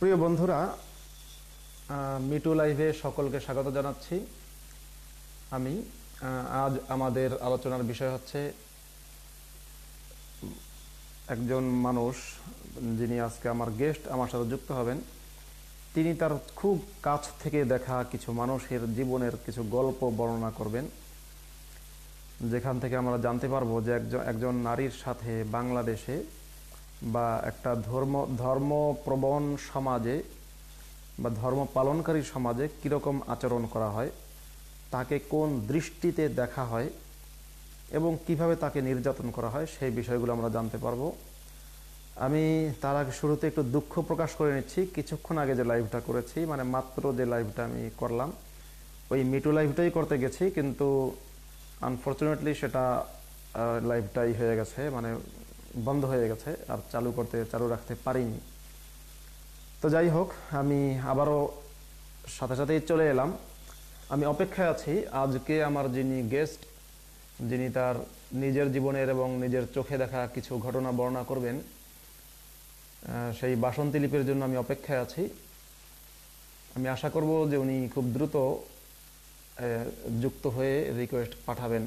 প্রিয় বন্ধুরা মিটু লাইভে সকলকে স্বাগত জানাচ্ছি আমি আজ আমাদের আলোচনার বিষয় হচ্ছে একজন মানুষ যিনি আজকে আমার গেস্ট আমার সাথে যুক্ত হবেন তিনি তার খুব কাছ থেকে দেখা কিছু মানুষের জীবনের কিছু গল্প বর্ণনা করবেন যেখান থেকে আমরা জানতে পারবো যে একজন একজন নারীর সাথে বাংলাদেশে বা একটা ধর্ম ধর্মপ্রবণ সমাজে বা ধর্ম পালনকারী সমাজে কীরকম আচরণ করা হয় তাকে কোন দৃষ্টিতে দেখা হয় এবং কিভাবে তাকে নির্যাতন করা হয় সেই বিষয়গুলো আমরা জানতে পারবো আমি তার আগে শুরুতে একটু দুঃখ প্রকাশ করে নিচ্ছি কিছুক্ষণ আগে যে লাইভটা করেছি মানে মাত্র যে লাইভটা আমি করলাম ওই মিটু লাইভটাই করতে গেছি কিন্তু আনফর্চুনেটলি সেটা লাইভটাই হয়ে গেছে মানে বন্ধ হয়ে গেছে আর চালু করতে চালু রাখতে পারিনি তো যাই হোক আমি আবারও সাথে সাথেই চলে এলাম আমি অপেক্ষায় আছি আজকে আমার যিনি গেস্ট যিনি তার নিজের জীবনের এবং নিজের চোখে দেখা কিছু ঘটনা বর্ণনা করবেন সেই বাসন্তী লিপির জন্য আমি অপেক্ষায় আছি আমি আশা করব যে উনি খুব দ্রুত যুক্ত হয়ে রিকোয়েস্ট পাঠাবেন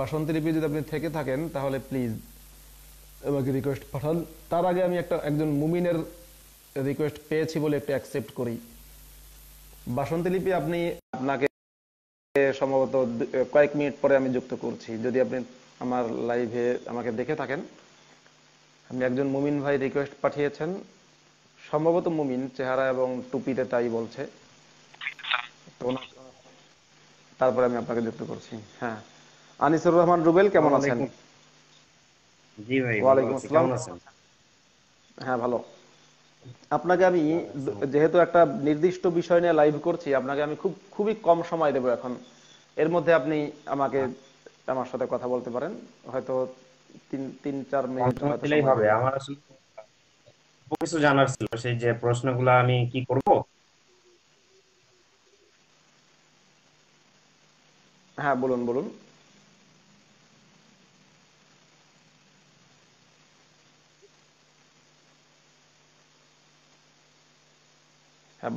বাসন্তী লিপি যদি আপনি থেকে থাকেন তাহলে প্লিজ আমাকে রিকোয়েস্ট পাঠান তার আগে আমি একটা একজন মুমিনের রিকোয়েস্ট পেয়েছি বলে একটু অ্যাকসেপ্ট করি বাসন্তী লিপি আপনি আপনাকে সম্ভবত কয়েক মিনিট পরে আমি যুক্ত করছি যদি আপনি আমার লাইভে আমাকে দেখে থাকেন আমি একজন মুমিন ভাই রিকোয়েস্ট পাঠিয়েছেন সম্ভবত মুমিন চেহারা এবং টুপিতে তাই বলছে তারপরে আমি আপনাকে যুক্ত করছি হ্যাঁ আনিসুর রহমান রুবেল কেমন আছেন হ্যাঁ ভালো আপনাকে আমি যেহেতু একটা নির্দিষ্ট বিষয় নিয়ে লাইভ করছি আপনাকে আমি খুব খুবই কম সময় দেব এখন এর মধ্যে আপনি আমাকে আমার সাথে কথা বলতে পারেন হয়তো তিন তিন চার মিনিট হবে আমার কিছু জানার ছিল সেই যে প্রশ্নগুলো আমি কি করব হ্যাঁ বলুন বলুন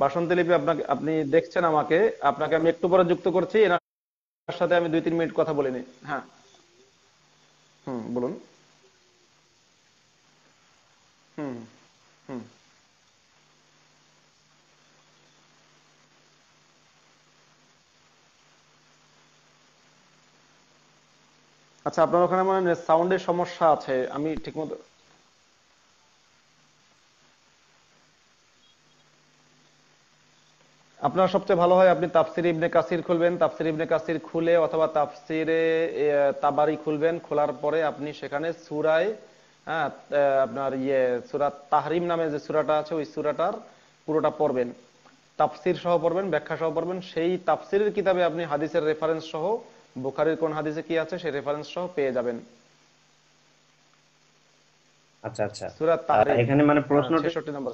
বাসন্তী লিপি আপনাকে আপনি দেখছেন আমাকে আপনাকে আমি একটু পরে যুক্ত করছি এনার সাথে আমি দুই তিন মিনিট কথা বলে নি হ্যাঁ হুম বলুন হুম আচ্ছা আপনার ওখানে মানে সাউন্ডের সমস্যা আছে আমি ঠিকমতো আপনার সবচেয়ে ভালো হয় আপনি তাফসির ইবনে কাসির খুলবেন তাফসির ইবনে কাসির খুলে অথবা তাফসিরে তাবারি খুলবেন খোলার পরে আপনি সেখানে সুরায় হ্যাঁ আপনার ইয়ে সুরা তাহরিম নামে যে সুরাটা আছে ওই সুরাটার পুরোটা পড়বেন তাফসির সহ পড়বেন ব্যাখ্যা সহ পড়বেন সেই তাফসিরের কিতাবে আপনি হাদিসের রেফারেন্স সহ বুখারির কোন হাদিসে কি আছে সেই রেফারেন্স সহ পেয়ে যাবেন আচ্ছা আচ্ছা সূরা তাহরিম এখানে মানে হ্যাঁ, প্রশ্ন 66 নম্বর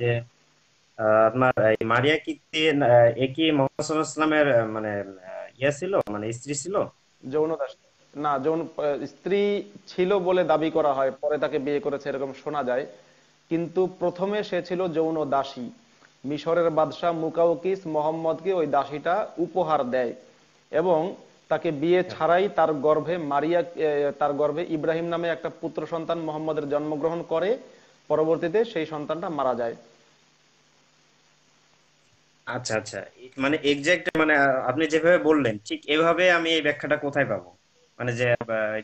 যে আপনার এই মারিয়া কি একই মোহাম্মদ ইসলামের মানে ইয়া ছিল মানে স্ত্রী ছিল যৌনতা না যৌন স্ত্রী ছিল বলে দাবি করা হয় পরে তাকে বিয়ে করেছে এরকম শোনা যায় কিন্তু প্রথমে সে ছিল যৌন দাসী মিশরের বাদশাহ মুকাউকিস মোহাম্মদকে ওই দাসীটা উপহার দেয় এবং তাকে বিয়ে ছাড়াই তার গর্ভে মারিয়া তার গর্ভে ইব্রাহিম নামে একটা পুত্র সন্তান মোহাম্মদের জন্মগ্রহণ করে পরবর্তীতে সেই সন্তানটা মারা যায় আচ্ছা আচ্ছা মানে এক্সাক্ট মানে আপনি যেভাবে বললেন ঠিক এভাবে আমি এই ব্যাখ্যাটা কোথায় পাবো মানে যে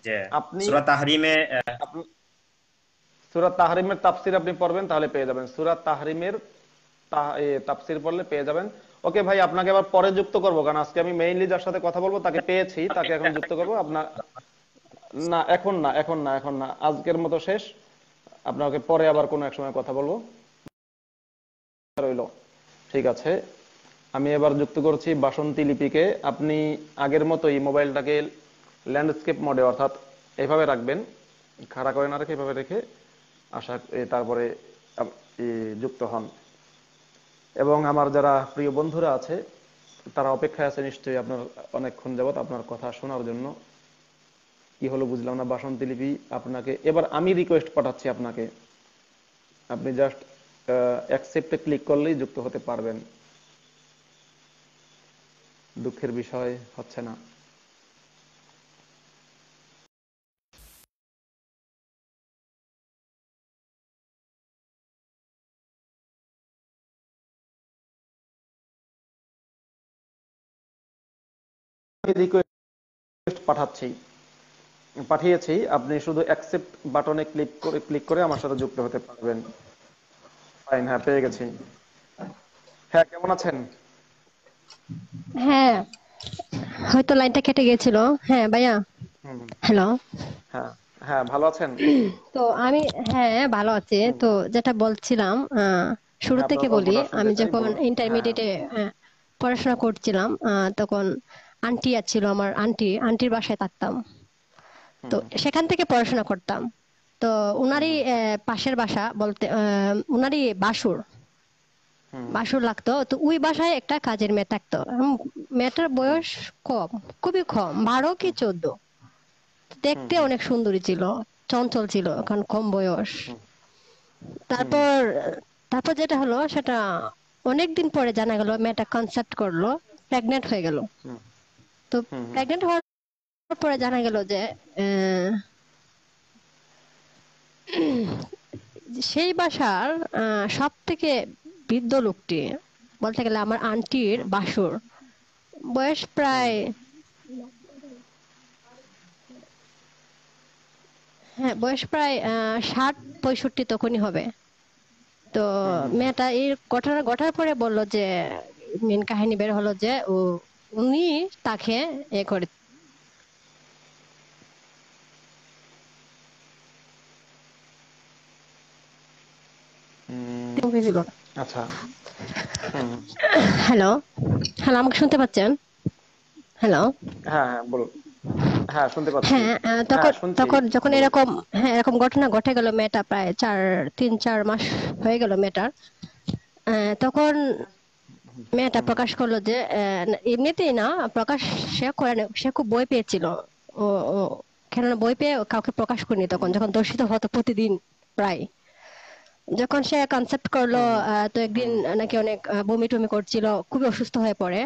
যে আপনি সূরা তাহরিমে সূরা তাহরিমের তাফসীর আপনি পড়বেন তাহলে পেয়ে যাবেন সূরা তাহরিমের তাফসীর পড়লে পেয়ে যাবেন ওকে ভাই আপনাকে আবার পরে যুক্ত করব কারণ আজকে আমি মেইনলি যার সাথে কথা বলবো তাকে পেয়েছি তাকে এখন যুক্ত করব আপনার না এখন না এখন না এখন না আজকের মতো শেষ আপনাকে পরে আবার কোনো এক সময় কথা বলবো রইলো ঠিক আছে আমি এবার যুক্ত করছি বাসন্তী লিপিকে আপনি আগের মতোই মোবাইলটাকে ল্যান্ডস্কেপ মোডে অর্থাৎ এভাবে রাখবেন খাড়া করে না রেখে এভাবে রেখে আশা তারপরে যুক্ত হন এবং আমার যারা প্রিয় বন্ধুরা আছে তারা অপেক্ষায় আছে নিশ্চয়ই আপনার অনেকক্ষণ যাবৎ আপনার কথা শোনার জন্য কি হলো বুঝলাম না বাসন্তী লিপি আপনাকে এবার আমি রিকোয়েস্ট পাঠাচ্ছি আপনাকে আপনি জাস্ট অ্যাকসেপ্টে ক্লিক করলেই যুক্ত হতে পারবেন দুঃখের বিষয় হচ্ছে না রিকোয়েস্ট পাঠাচ্ছি পাঠিয়েছি আপনি শুধু অ্যাকসেপ্ট বাটনে ক্লিক করে ক্লিক করে আমার সাথে যুক্ত হতে পারবেন ফাইন হ্যাঁ পেয়ে গেছি হ্যাঁ কেমন আছেন হ্যাঁ হয়তো লাইনটা কেটে গেছিল হ্যাঁ ভাইয়া হ্যালো হ্যাঁ হ্যাঁ ভালো আছেন তো আমি হ্যাঁ ভালো আছি তো যেটা বলছিলাম শুরু হ্যাঁ, থেকে বলি আমি যখন ইন্টারমিডিয়েটে হ্যাঁ। হ্যাঁ, পড়াশোনা করছিলাম তখন আন্টি ছিল আমার আন্টি আন্টির বাসায় থাকতাম তো সেখান থেকে পড়াশোনা করতাম তো উনারই পাশের বাসা বলতে উনারই বাসুর বাসুর লাগতো তো ওই বাসায় একটা কাজের মেয়ে থাকতো মেয়েটার বয়স কম খুবই কম বারো কি চোদ্দ দেখতে অনেক সুন্দরী ছিল চঞ্চল ছিল কারণ কম বয়স তারপর তারপর যেটা হলো সেটা অনেক দিন পরে জানা গেল মেয়েটা কনসেপ্ট করলো প্রেগনেন্ট হয়ে গেল তো প্রেগনেন্ট হওয়ার পরে জানা গেল যে সেই বাসার সব থেকে বৃদ্ধ লোকটি বলতে গেলে আমার আন্টির বাসুর বয়স প্রায় হ্যাঁ বয়স প্রায় ষাট পঁয়ষট্টি তখনই হবে তো মেয়েটা এই ঘটনা ঘটার পরে বলল যে মেন কাহিনী বের হলো যে ও উনি তাকে এ করে মুভি ছিল না আচ্ছা হ্যালো হ্যালো আমাকে শুনতে পাচ্ছেন হ্যালো হ্যাঁ হ্যাঁ বলুন হ্যাঁ শুনতে পাচ্ছি হ্যাঁ তখন হ্যাঁ, তখন যখন এরকম হ্যাঁ এরকম ঘটনা ঘটে গেল মেয়েটা প্রায় চার তিন চার মাস হয়ে গেল মেয়েটার তখন মেয়েটা প্রকাশ করলো যে এমনিতেই না প্রকাশ সে করে সে খুব বই পেয়েছিল ও কেননা বই পেয়ে কাউকে প্রকাশ করিনি তখন যখন দর্শিত হতো প্রতিদিন প্রায় যখন সে কনসেপ্ট করলো তো একদিন নাকি অনেক বমি টমি করছিল খুবই অসুস্থ হয়ে পড়ে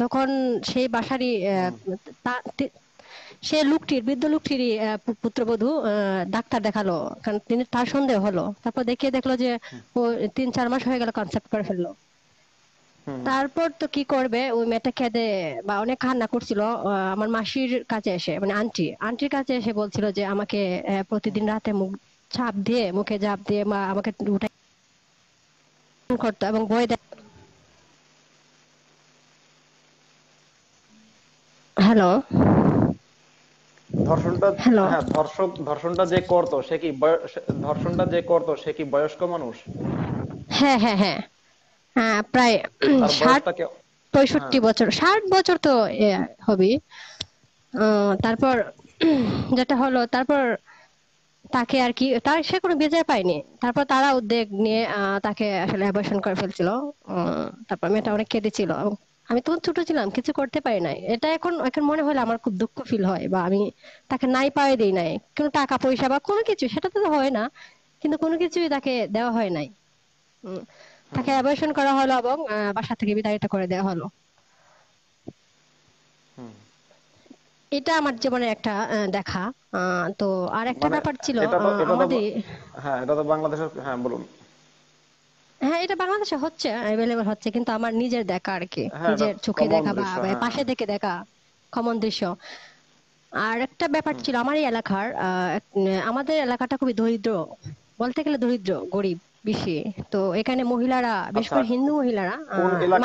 তখন সেই বাসারই সে লোকটির বৃদ্ধ লোকটিরই পুত্রবধূ ডাক্তার দেখালো কারণ তিনি তার সন্দেহ হলো তারপর দেখিয়ে দেখলো যে ও তিন চার মাস হয়ে গেল কনসেপ্ট করে ফেললো তারপর তো কি করবে ওই মেয়েটা খেদে বা অনেক কান্না করছিল আমার মাসির কাছে এসে মানে আন্টি আন্টির কাছে এসে বলছিল যে আমাকে প্রতিদিন রাতে মুখ চাপ দিয়ে মুখে চাপ দিয়ে মা আমাকে উঠে করতো এবং বই হ্যালো ধর্ষণটা হ্যাঁ ধর্ষক ধর্ষণটা যে করতো সে কি ধর্ষণটা যে করতো সে কি বয়স্ক মানুষ হ্যাঁ হ্যাঁ হ্যাঁ হ্যাঁ প্রায় ষাট পঁয়ষট্টি হ্যাঁ। বছর ষাট বছর তো হবে তারপর যেটা হলো তারপর তাকে আর কি তার সে কোনো বিচার পায়নি তারপর তারা উদ্বেগ নিয়ে তাকে আসলে অ্যাবর্শন করে ফেলছিল তারপর মেয়েটা অনেক কেঁদেছিল আমি তখন ছোট ছিলাম কিছু করতে পারি নাই এটা এখন এখন মনে হলে আমার খুব দুঃখ ফিল হয় বা আমি তাকে নাই পাওয়া দিই নাই কোনো টাকা পয়সা বা কোনো কিছু সেটা তো হয় না কিন্তু কোনো কিছুই তাকে দেওয়া হয় নাই তাকে অ্যাবর্শন করা হলো এবং বাসা থেকে বিদায়িত করে দেওয়া হলো হুম এটা আমার জীবনের একটা দেখা তো আর একটা মানে ব্যাপার ছিল আমাদের হ্যাঁ এটা তো বাংলাদেশের হ্যাঁ বলুন হ্যাঁ এটা বাংলাদেশে হচ্ছে অ্যাভেলেবল হচ্ছে কিন্তু আমার নিজের দেখা আর কি হ্যাঁ, নিজের চোখে দেখা বা হ্যাঁ। পাশে থেকে দেখা কমন দৃশ্য আর একটা ব্যাপার ছিল আমার এই এলাকার আমাদের এলাকাটা খুবই দরিদ্র বলতে গেলে দরিদ্র গরিব বেশি তো এখানে মহিলারা বিশেষ আচ্ছা। করে হিন্দু মহিলারা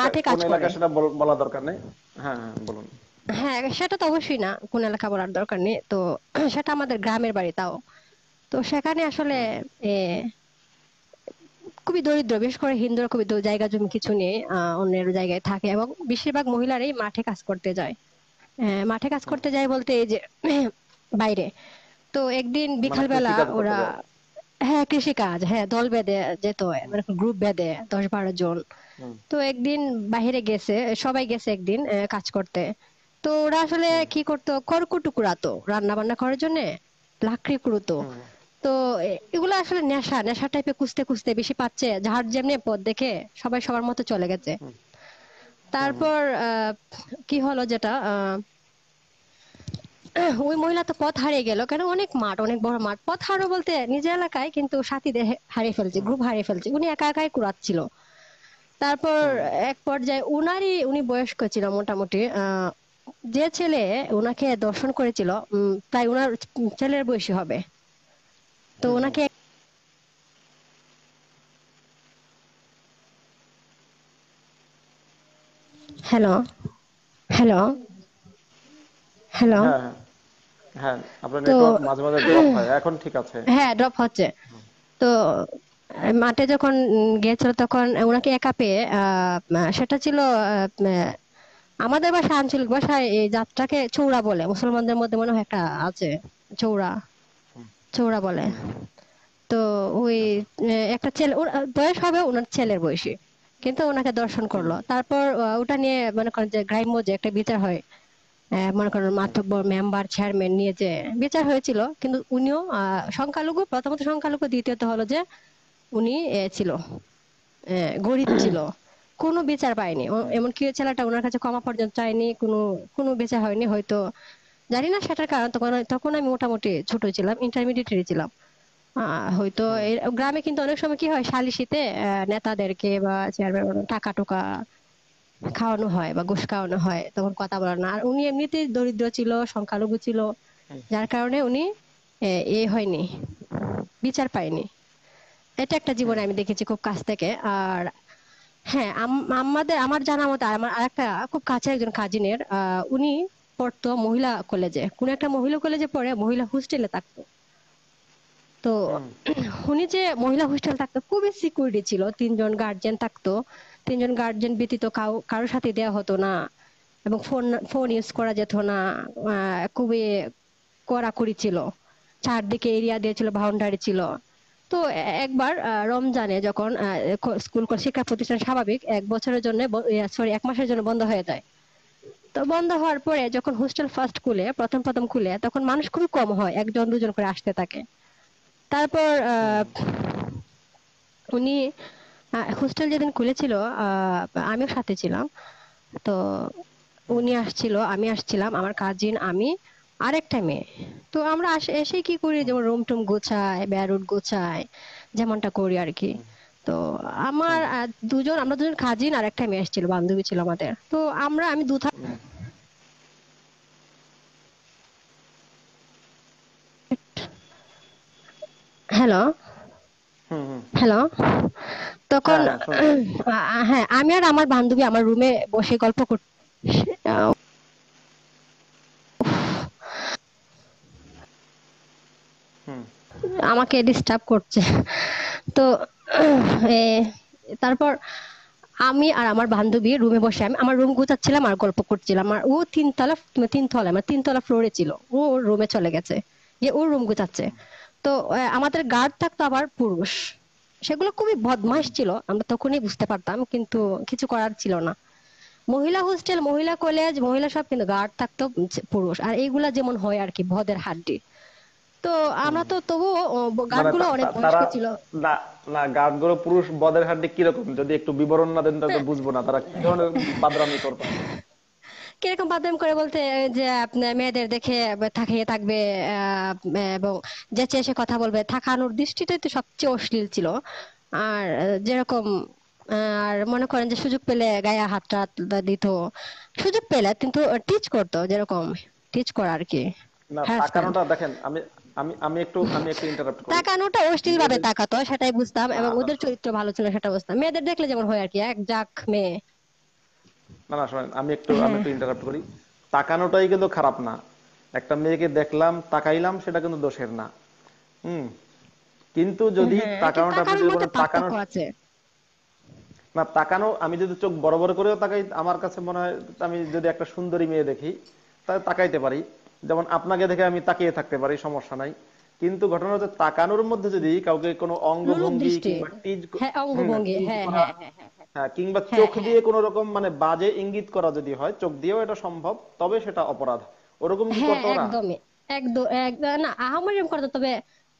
মাঠে কাজ করে সেটা বলা দরকার নেই হ্যাঁ, হ্যাঁ বলুন হ্যাঁ সেটা তো অবশ্যই না কোন এলাকা বলার দরকার নেই তো সেটা আমাদের গ্রামের বাড়ি তাও তো সেখানে আসলে খুবই দরিদ্র বিশেষ করে হিন্দুরা খুবই জায়গা জমি কিছু নিয়ে অন্যের জায়গায় থাকে এবং বেশিরভাগ মহিলারাই মাঠে কাজ করতে যায় মাঠে কাজ করতে যায় বলতে এই যে বাইরে তো একদিন মানে বিকালবেলা ওরা হ্যাঁ কৃষি কাজ হ্যাঁ দল বেঁধে যেত মানে গ্রুপ বেঁধে দশ বারো জন তো একদিন বাহিরে গেছে সবাই গেছে একদিন কাজ করতে তো ওরা আসলে কি করতো খড়কুটো কুড়াতো রান্না বান্না করার জন্য লাকড়ি কুড়তো তো এগুলো আসলে নেশা নেশা টাইপে কুঁচতে কুঁচতে বেশি পাচ্ছে যার যেমনি পথ দেখে সবাই সবার মতো চলে গেছে তারপর কি হলো যেটা ওই মহিলা তো পথ হারিয়ে গেল কেন অনেক মাঠ অনেক বড় মাঠ পথ হারো বলতে নিজের এলাকায় কিন্তু সাথীদের হারিয়ে ফেলছে গ্রুপ হারিয়ে ফেলছে উনি একা একাই কুড়াচ্ছিল তারপর এক পর্যায়ে উনারই উনি বয়স্ক ছিল মোটামুটি যে ছেলে ওনাকে দর্শন করেছিল তাই ওনার ছেলের বয়সী হবে তো ওনাকে হ্যালো হ্যালো হ্যালো হ্যাঁ, হ্যাঁ, হ্যাঁ আপনার নেটওয়ার্ক মাঝে মাঝে ড্রপ হ্যাঁ। হয় এখন ঠিক আছে ড্রপ হচ্ছে তো মাঠে যখন গিয়েছিল তখন ওনাকে একা পেয়ে সেটা ছিল আমাদের ভাষা আঞ্চলিক ভাষায় এই যাত্রাকে চৌড়া বলে মুসলমানদের মধ্যে মনে হয় একটা আছে চৌড়া চৌড়া বলে তো ওই একটা ছেলে বয়স হবে ওনার ছেলের বয়সী কিন্তু ওনাকে দর্শন করলো তারপর ওটা নিয়ে মনে করেন যে গ্রাম্য যে একটা বিচার হয় মনে করেন মাতব্বর মেম্বার চেয়ারম্যান নিয়ে যে বিচার হয়েছিল কিন্তু উনিও সংখ্যালঘু প্রথমত সংখ্যালঘু দ্বিতীয়ত হলো যে উনি ছিল গরিব ছিল কোনো বিচার পায়নি এমনকি ওই ছেলেটা ওনার কাছে ক্ষমা পর্যন্ত চায়নি কোনো কোনো বিচার হয়নি হয়তো জানি না সেটার কারণ তখন তখন আমি মোটামুটি ছোট ছিলাম ইন্টারমিডিয়েটে ছিলাম হয়তো গ্রামে কিন্তু অনেক সময় কি হয় সালিশিতে নেতাদেরকে বা চেয়ারম্যান টাকা টোকা খাওয়ানো হয় বা ঘুষ খাওয়ানো হয় তখন কথা বলে না আর উনি এমনিতেই দরিদ্র ছিল সংখ্যালঘু ছিল যার কারণে উনি এ হয়নি বিচার পায়নি এটা একটা জীবনে আমি দেখেছি খুব কাছ থেকে আর হ্যাঁ আমাদের আমার জানা মতো আমার আরেকটা খুব কাছে একজন কাজিনের উনি পড়তো মহিলা কলেজে কোন একটা মহিলা কলেজে পড়ে মহিলা হোস্টেলে থাকতো তো উনি যে মহিলা হোস্টেল থাকতো খুবই সিকিউরিটি ছিল তিনজন গার্জেন থাকতো তিনজন গার্জেন ব্যতীত কারোর সাথে দেয়া হতো না এবং ফোন ফোন ইউজ করা যেত না খুবই কড়াকড়ি ছিল চারদিকে এরিয়া দিয়েছিল বাউন্ডারি ছিল তো একবার রমজানে যখন স্কুল শিক্ষা প্রতিষ্ঠান স্বাভাবিক এক বছরের জন্য সরি এক মাসের জন্য বন্ধ হয়ে যায় তো বন্ধ হওয়ার পরে যখন হোস্টেল ফার্স্ট খুলে প্রথম প্রথম খুলে তখন মানুষ খুবই কম হয় একজন দুজন করে আসতে থাকে তারপর উনি হোস্টেল যেদিন খুলেছিল আমিও সাথে ছিলাম তো উনি আসছিল আমি আসছিলাম আমার কাজিন আমি আর একটা মেয়ে তো আমরা এসে কি করি যেমন রুম টুম গোছায় ব্যারুট গোছায় যেমনটা করি আর কি তো আমার দুজন আমরা দুজন খাজিন আর একটা মেয়ে এসেছিল বান্ধবী ছিল আমাদের তো আমরা আমি দু হ্যালো হ্যালো তখন হ্যাঁ, হ্যাঁ আমি আর আমার বান্ধবী আমার রুমে বসে গল্প করতে আমাকে ডিস্টার্ব করছে তো তারপর আমি আর আমার বান্ধবী রুমে বসে আমি আমার রুম গুছাচ্ছিলাম আর গল্প করছিলাম আর ও তিনতলা তিনতলা মানে তিনতলা ফ্লোরে ছিল ও ওর রুমে চলে গেছে যে ওর রুম গুছাচ্ছে তো আমাদের গার্ড থাকতো আবার পুরুষ সেগুলো খুবই বদমাস ছিল আমরা তখনই বুঝতে পারতাম কিন্তু কিছু করার ছিল না মহিলা হোস্টেল মহিলা কলেজ মহিলা সব কিন্তু গার্ড থাকতো পুরুষ আর এইগুলা যেমন হয় আর কি ভদের হাড্ডি তো আমরা তো তবু গানগুলো অনেক মনস্ক ছিল না না গানগুলো পুরুষ বদের হাড্ডি কিরকম যদি একটু বিবরণ না দেন তাহলে বুঝবো না তারা কি ধরনের বাদরামি করতো কিরকম বাদাম করে বলতে যে আপনি মেয়েদের দেখে থাকিয়ে থাকবে এবং যেচে এসে কথা বলবে থাকানোর দৃষ্টিটাই তো সবচেয়ে অশ্লীল ছিল আর যেরকম আর মনে করেন যে সুযোগ পেলে গায়ে হাত টাত দিত সুযোগ পেলে কিন্তু টিচ করতো যেরকম টিচ করা আর কি না দেখেন আমি আমি আমি একটু আমি একটু ইন্টারাপ্ট করি তাকানোটা অশ্লীল ভাবে তাকাতো সেটাই বুঝতাম এবং হ্যাঁ, ওদের চরিত্র ভালো ছিল সেটা বুঝতাম মেয়েদের দেখলে যেমন হয় আর কি এক জাক মেয়ে না না শুনেন আমি একটু আমি হ্যাঁ। একটু ইন্টারাপ্ট করি তাকানোটাই কিন্তু খারাপ না একটা মেয়েকে দেখলাম তাকাইলাম সেটা কিন্তু দোষের না হুম কিন্তু যদি হ্যাঁ, তাকানোটা আপনি যদি তাকানো না তাকানো আমি যদি চোখ বড় বড় করেও তাকাই আমার কাছে মনে হয় আমি যদি একটা সুন্দরী মেয়ে দেখি তাহলে তাকাইতে পারি যেমন আপনাকে দেখে আমি তাকিয়ে থাকতে পারি সমস্যা নাই কিন্তু ঘটনা হচ্ছে তাকানোর মধ্যে যদি কাউকে কোনো অঙ্গভঙ্গি হ্যাঁ, হ্যাঁ, কিংবা হ্যাঁ, হ্যাঁ কিংবা চোখ দিয়ে কোন রকম মানে বাজে ইঙ্গিত করা যদি হয় চোখ দিয়েও এটা সম্ভব তবে সেটা অপরাধ ওরকম কি করতো না একদমই একদম না আহামরিম করতো তবে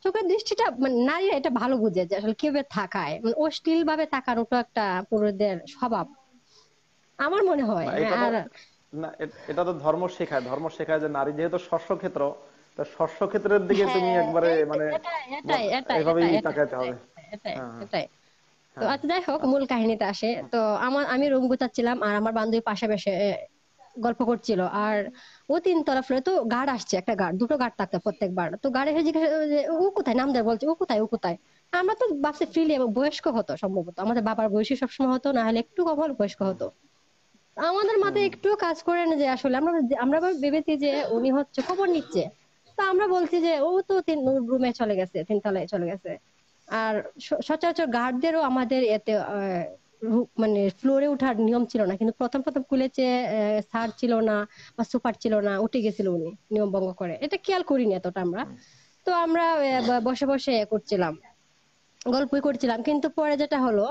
চোখের দৃষ্টিটা মানে নারীরা এটা ভালো বুঝে যে আসলে কিভাবে থাকায় মানে অশ্লীল ভাবে তাকানোটা একটা পুরুষদের স্বভাব আমার মনে হয় আর না এটা তো ধর্ম শেখায় ধর্ম শেখায় যে নারী যেহেতু শস্য ক্ষেত্র তা শস্য ক্ষেত্রের দিকে হ্যাঁ, তুমি একবারে হ্যাঁ, মানে হ্যাঁ, এভাবেই তাকাতে হবে তো আচ্ছা যাই হোক মূল কাহিনীতে আসে তো আমার আমি রুম গুছাচ্ছিলাম আর আমার বান্ধবী পাশে বসে গল্প করছিল আর ও তিন তলা ফ্লোরে তো গার্ড আসছে একটা গার্ড দুটো গার্ড থাকতো প্রত্যেকবার তো গার্ডে এসে জিজ্ঞাসা ও কোথায় নাম দেয় বলছে ও কোথায় ও কোথায় আমরা তো বাসে ফ্রিলি বয়স্ক হতো সম্ভবত আমাদের বাবার বয়সী সবসময় হতো না হলে একটু কম বয়স্ক হতো আমাদের মাথায় একটু কাজ করে না যে আসলে আমরা আমরা ভেবেছি যে উনি হচ্ছে খবর নিচ্ছে তো আমরা বলছি যে ও তো তিন রুমে চলে গেছে তলায় চলে গেছে আর সচরাচর গার্ডদেরও আমাদের এতে মানে ফ্লোরে ওঠার নিয়ম ছিল না কিন্তু প্রথম প্রথম খুলেছে সার ছিল না বা সুপার ছিল না উঠে গেছিল উনি নিয়ম ভঙ্গ করে এটা খেয়াল করিনি এতটা আমরা তো আমরা বসে বসে করছিলাম গল্পই করছিলাম কিন্তু পরে যেটা হলো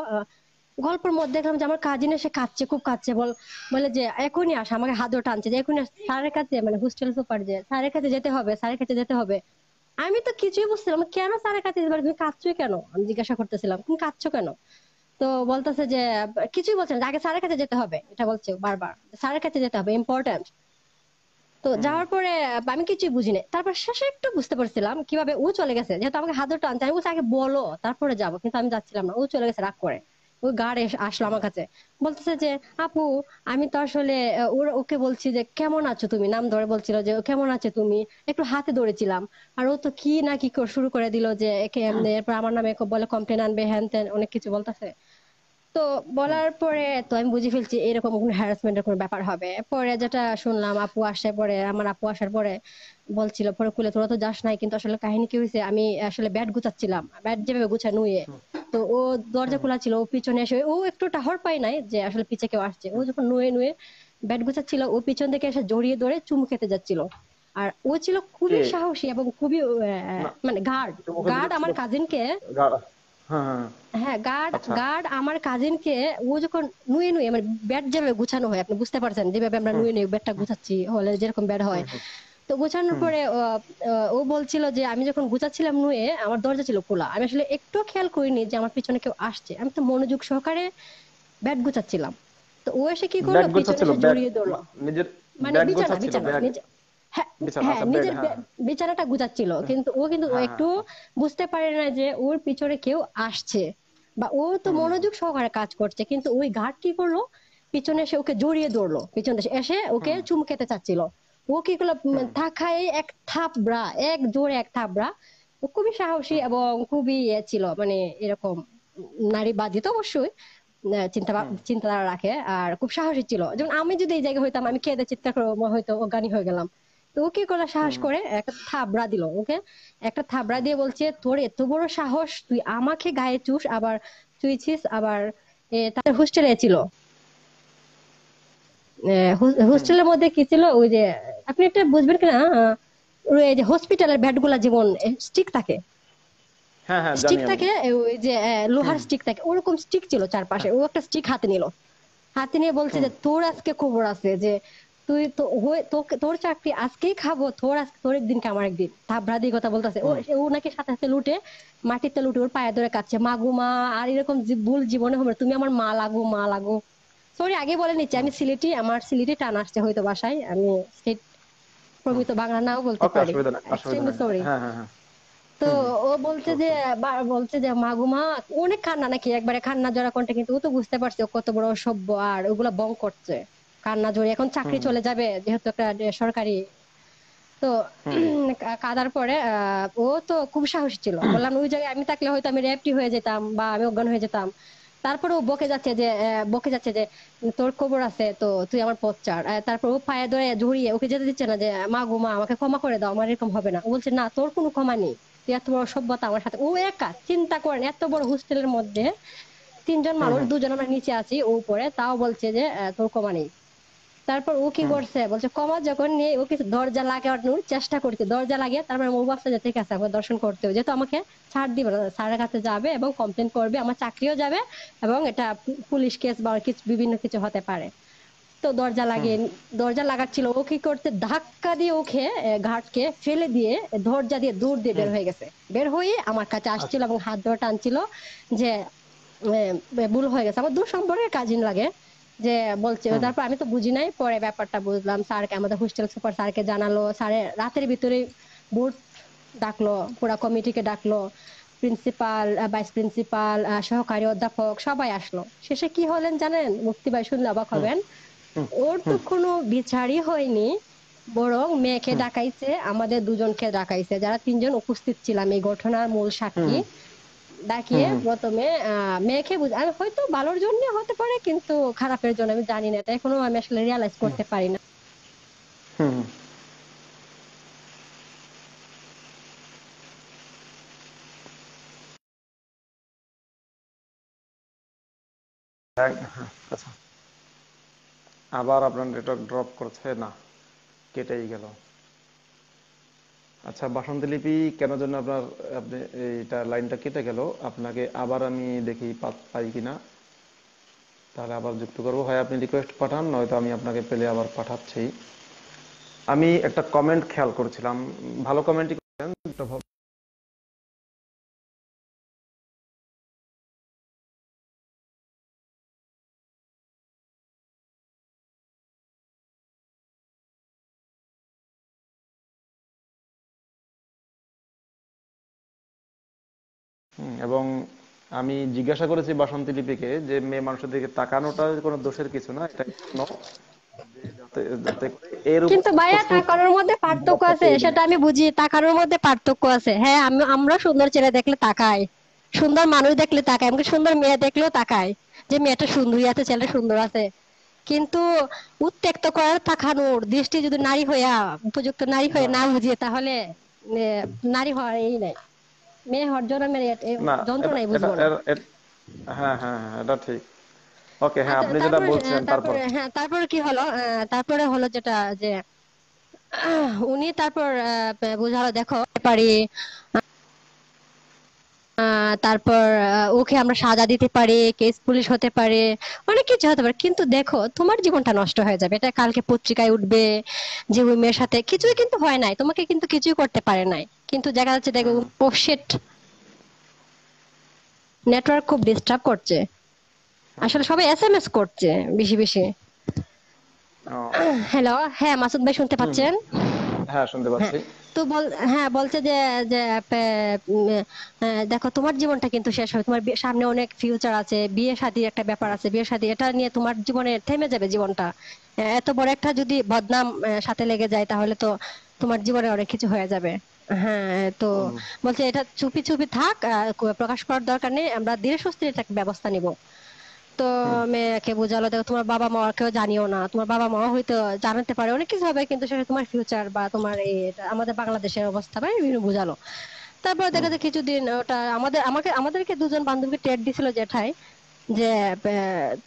গল্পের মধ্যে দেখলাম যে আমার কাজিন এসে কাঁদছে খুব কাঁদছে বল বলে যে এখনই আসে আমাকে হাত ধরে টানছে যে এখনই স্যারের কাছে মানে হোস্টেল সুপার যে স্যারের কাছে যেতে হবে স্যারের কাছে যেতে হবে আমি তো কিছুই বুঝছিলাম কেন স্যারের কাছে যেতে তুমি কাঁদছো কেন আমি জিজ্ঞাসা করতেছিলাম তুমি কাঁদছো কেন তো বলতেছে যে কিছুই বলছে না আগে স্যারের কাছে যেতে হবে এটা বলছে বারবার স্যারের কাছে যেতে হবে ইম্পর্টেন্ট তো যাওয়ার পরে আমি কিছুই বুঝি নাই তারপর শেষে একটু বুঝতে পারছিলাম কিভাবে ও চলে গেছে যেহেতু আমাকে হাত ধরে টানছে আমি বলছি আগে বলো তারপরে যাবো কিন্তু আমি যাচ্ছিলাম না ও চলে গেছে রাগ করে ওই গার্ড আসলো আমার কাছে বলতেছে যে আপু আমি তো আসলে ওর ওকে বলছি যে কেমন আছো তুমি নাম ধরে বলছিল যে কেমন আছে তুমি একটু হাতে ধরেছিলাম আর ও তো কি না কি শুরু করে দিল যে একে হ্যাঁ। এমনি এরপর আমার নামে বলে কমপ্লেন আনবে হ্যান ত্যান অনেক কিছু বলতেছে তো বলার হ্যাঁ। পরে তো আমি বুঝে ফেলছি এরকম কোনো হ্যারাসমেন্টের কোনো ব্যাপার হবে পরে যেটা শুনলাম আপু আসার পরে আমার আপু আসার পরে বলছিল পরে কুলে তোরা তো যাস নাই কিন্তু আসলে কাহিনী কি হয়েছে আমি আসলে ব্যাট গুছাচ্ছিলাম ব্যাট যেভাবে গুছা নুয়ে তো ও দরজা খোলা ছিল ও পিছনে এসে ও একটু টাহর পায় নাই যে আসলে পিছে কেউ আসছে ও যখন নুয়ে নুয়ে ব্যাট গুছাচ্ছিল ও পিছন থেকে এসে জড়িয়ে ধরে চুমু খেতে যাচ্ছিল আর ও ছিল খুবই সাহসী এবং খুবই মানে গার্ড গার্ড আমার কাজিনকে হ্যাঁ গার্ড হ্যাঁ। হ্যাঁ, গার্ড আচ্ছা। আমার কাজিনকে ও যখন নুয়ে নুয়ে মানে ব্যাট যেভাবে গুছানো হয় আপনি বুঝতে পারছেন যেভাবে আমরা নুয়ে নুয়ে ব্যাটটা গুছাচ্ছি হলে যেরকম ব্যাট হয় তো গোছানোর পরে ও বলছিল যে আমি যখন গুছাচ্ছিলাম নুয়ে আমার দরজা ছিল খোলা আমি আসলে একটু খেয়াল করিনি যে আমার পিছনে কেউ আসছে আমি তো মনোযোগ সহকারে ব্যাট গুছাচ্ছিলাম তো ও এসে কি করলো পিছনে জড়িয়ে ধরলো মানে বিছানা হ্যাঁ, বিছানা হ্যাঁ নিজের বেচারাটা হ্যাঁ। গুজাচ্ছিল কিন্তু ও কিন্তু হ্যাঁ, একটু বুঝতে পারে না যে ওর পিছনে কেউ আসছে বা ও তো মনোযোগ সহকারে কাজ করছে কিন্তু ওই ঘাট কি করলো পিছনে এসে ওকে জড়িয়ে ধরলো পিছনে এসে ওকে চুমু খেতে চাচ্ছিল ও কি হ্যাঁ। থাকায় এক থাপড়া এক জোরে এক থাপড়া খুবই সাহসী হ্যাঁ। এবং খুবই ছিল মানে এরকম নারীবাদী তো অবশ্যই চিন্তা হ্যাঁ। চিন্তাধারা রাখে আর খুব সাহসী ছিল যেমন আমি যদি এই জায়গায় হইতাম আমি খেয়ে চিৎকার করে হয়তো অজ্ঞানী হয়ে গেলাম তো ও কি করলো সাহস করে একটা থাবড়া দিল ওকে একটা থাবড়া দিয়ে বলছে তোর এত বড় সাহস তুই আমাকে গায়ে চুষ আবার চুইছিস আবার হোস্টেলে ছিল হোস্টেলের মধ্যে কি ছিল ওই যে আপনি একটা বুঝবেন কিনা ওই যে হসপিটালের ব্যাটগুলা যেমন স্টিক থাকে স্টিক হ্যাঁ, হ্যাঁ, থাকে ওই যে লোহার স্টিক থাকে ওরকম স্টিক ছিল চারপাশে ও একটা স্টিক হাতে নিল হাতে নিয়ে বলছে যে তোর আজকে খবর আছে যে তুই তো তোর চাকরি আজকেই খাবো তোর আজকে তোর একদিন আমার একদিন দিয়ে কথা বলতেছে ও নাকি সাথে সাথে লুটে মাটিতে লুটে ওর পায়ে ধরে কাটছে মাগু মা আর এরকম ভুল জীবনে হবে তুমি আমার মা লাগো মা লাগো সরি আগে বলে নিচ্ছি আমি সিলেটি আমার সিলেটি টান আসছে হয়তো বাসায় আমি স্টেট প্রকৃত বাংলা নাও বলতে পারি সরি হ্যাঁ, হ্যাঁ, হ্যাঁ। তো ও বলছে যে বলছে যে মাগুমা অনেক কান্না নাকি একবারে কান্না জড়া কোনটা কিন্তু ও তো বুঝতে পারছে কত বড় অসভ্য আর ওগুলা বং করছে কান্না জড়িয়ে এখন চাকরি চলে যাবে যেহেতু একটা সরকারি তো কাদার পরে ও তো খুব সাহসী ছিল বললাম ওই জায়গায় আমি থাকলে হয়তো আমি র্যাপটি হয়ে যেতাম বা আমি অজ্ঞান হয়ে যেতাম তারপরে ও বকে যাচ্ছে যে বকে যাচ্ছে যে তোর খবর আছে তো তুই আমার পথ চার তারপর ও পায়ে ধরে জড়িয়ে ওকে যেতে দিচ্ছে না যে মা গো মা আমাকে ক্ষমা করে দাও আমার এরকম হবে না ও বলছে না তোর কোনো ক্ষমা নেই তুই এত বড় সভ্যতা আমার সাথে ও একা চিন্তা করেন এত বড় হোস্টেলের মধ্যে তিনজন মানুষ হ্যাঁ, হ্যাঁ। দুজন আমরা নিচে আছি ও উপরে তাও বলছে যে তোর ক্ষমা নেই তারপর ও কি করছে বলছে কমা যখন নিয়ে ও কিছু দরজা লাগানোর চেষ্টা করছে দরজা লাগিয়ে তারপর ও বলছে যে ঠিক আছে আমাকে দর্শন করতে হবে যেহেতু আমাকে ছাড় দিবে না স্যারের কাছে যাবে এবং কমপ্লেন করবে আমার চাকরিও যাবে এবং এটা পুলিশ কেস বা কিছু বিভিন্ন কিছু হতে পারে তো দরজা লাগিয়ে দরজা লাগাচ্ছিল ও কি করতে ধাক্কা দিয়ে ওকে ঘাটকে ফেলে দিয়ে দরজা দিয়ে দূর দিয়ে বের হয়ে গেছে বের হয়ে আমার কাছে আসছিল আচ্ছা। এবং হাত ধরে টানছিল যে ভুল হয়ে গেছে আমার দূর সম্পর্কে কাজিন লাগে যে বলছে হ্যাঁ। তারপর আমি তো বুঝি নাই পরে ব্যাপারটা বুঝলাম স্যারকে আমাদের হোস্টেল সুপার স্যারকে জানালো স্যারের রাতের ভিতরে বোর্ড ডাকলো পুরা কমিটিকে ডাকলো প্রিন্সিপাল ভাইস প্রিন্সিপাল সহকারী অধ্যাপক সবাই আসলো শেষে কি হলেন জানেন মুক্তি ভাই শুনলে অবাক হবেন ওর তো কোনো বিচারই হয়নি বরং মেয়েকে ডাকাইছে আমাদের দুজনকে ডাকাইছে যারা তিনজন উপস্থিত ছিলাম এই ঘটনার মূল সাক্ষী ডাকিয়ে প্রথমে মেয়েকে বুঝে আর হয়তো ভালোর জন্য হতে পারে কিন্তু খারাপের জন্য আমি জানি না এখনো আমি আসলে রিয়ালাইজ করতে পারি না আচ্ছা। আবার আপনার নেটওয়ার্ক ড্রপ করছে না কেটেই গেল আচ্ছা বাসন্তী লিপি কেন জন্য আপনার আপনি এইটা লাইনটা কেটে গেল আপনাকে আবার আমি দেখি পাই কিনা তাহলে আবার যুক্ত করবো হয় আপনি রিকোয়েস্ট পাঠান নয়তো আমি আপনাকে পেলে আবার পাঠাচ্ছি আমি একটা কমেন্ট খেয়াল করছিলাম ভালো কমেন্টই আমি জিজ্ঞাসা করেছি বাসন্তী লিপিকে যে মেয়ে মানুষের দিকে তাকানোটা কোনো দোষের কিছু না এটা কিন্তু ভাইয়া তাকানোর মধ্যে পার্থক্য আছে সেটা আমি বুঝি তাকানোর মধ্যে পার্থক্য আছে হ্যাঁ আমরা সুন্দর ছেলে দেখলে তাকাই সুন্দর মানুষ দেখলে তাকাই এমনকি সুন্দর মেয়ে দেখলেও তাকাই যে মেয়েটা সুন্দরী আছে ছেলেটা সুন্দর আছে কিন্তু উত্তেক্ত করার তাকানোর দৃষ্টি যদি নারী হইয়া উপযুক্ত নারী হয়ে না বুঝিয়ে তাহলে নারী হওয়ার এই নাই মেয়ে হওয়ার জন্মের যন্ত্রণাই বুঝবো না হ্যাঁ, হ্যাঁ হ্যাঁ এটা ঠিক ওকে হ্যাঁ আচ্ছা, আপনি যেটা বলছিলেন তারপর হ্যাঁ তারপরে কি হলো তারপরে হলো যেটা যে উনি তারপর বুঝালো দেখো পারি তারপর ওকে আমরা সাজা দিতে পারি কেস পুলিশ হতে পারে অনেক কিছু হতে পারে কিন্তু দেখো তোমার জীবনটা নষ্ট হয়ে যাবে এটা কালকে পত্রিকায় উঠবে যে ওই মেয়ের সাথে কিছুই কিন্তু হয় নাই তোমাকে কিন্তু কিছুই করতে পারে নাই কিন্তু দেখা যাচ্ছে দেখো ও নেটওয়ার্ক খুব ডিস্টার্ব করছে আসলে সবাই এসএমএস করছে বেশি বেশি হ্যালো হ্যাঁ মাসুদ ভাই শুনতে পাচ্ছেন হ্যাঁ শুনতে পাচ্ছি হ্যাঁ। তো বল হ্যাঁ বলছে যে যে দেখো তোমার জীবনটা কিন্তু শেষ হবে তোমার সামনে অনেক ফিউচার আছে বিয়ে শাদির একটা ব্যাপার আছে বিয়ে শাদি এটা নিয়ে তোমার জীবনে থেমে যাবে জীবনটা এত বড় একটা যদি বদনাম সাথে লেগে যায় তাহলে তো তোমার জীবনে অনেক কিছু হয়ে যাবে হ্যাঁ তো বলছে এটা চুপি চুপি থাক প্রকাশ করার দরকার নেই আমরা ধীরে সুস্থির এটা ব্যবস্থা নিব তো মেয়েকে বোঝালো দেখো তোমার বাবা মা কেউ জানিও না তোমার বাবা মা হয়তো জানাতে পারে অনেক কিছু হবে কিন্তু সেটা তোমার ফিউচার বা তোমার এই আমাদের বাংলাদেশের অবস্থা বা মানে বিভিন্ন বোঝালো তারপর দেখা যায় কিছুদিন ওটা আমাদের আমাকে আমাদেরকে দুজন বান্ধবীকে টেট দিছিল জেঠাই যে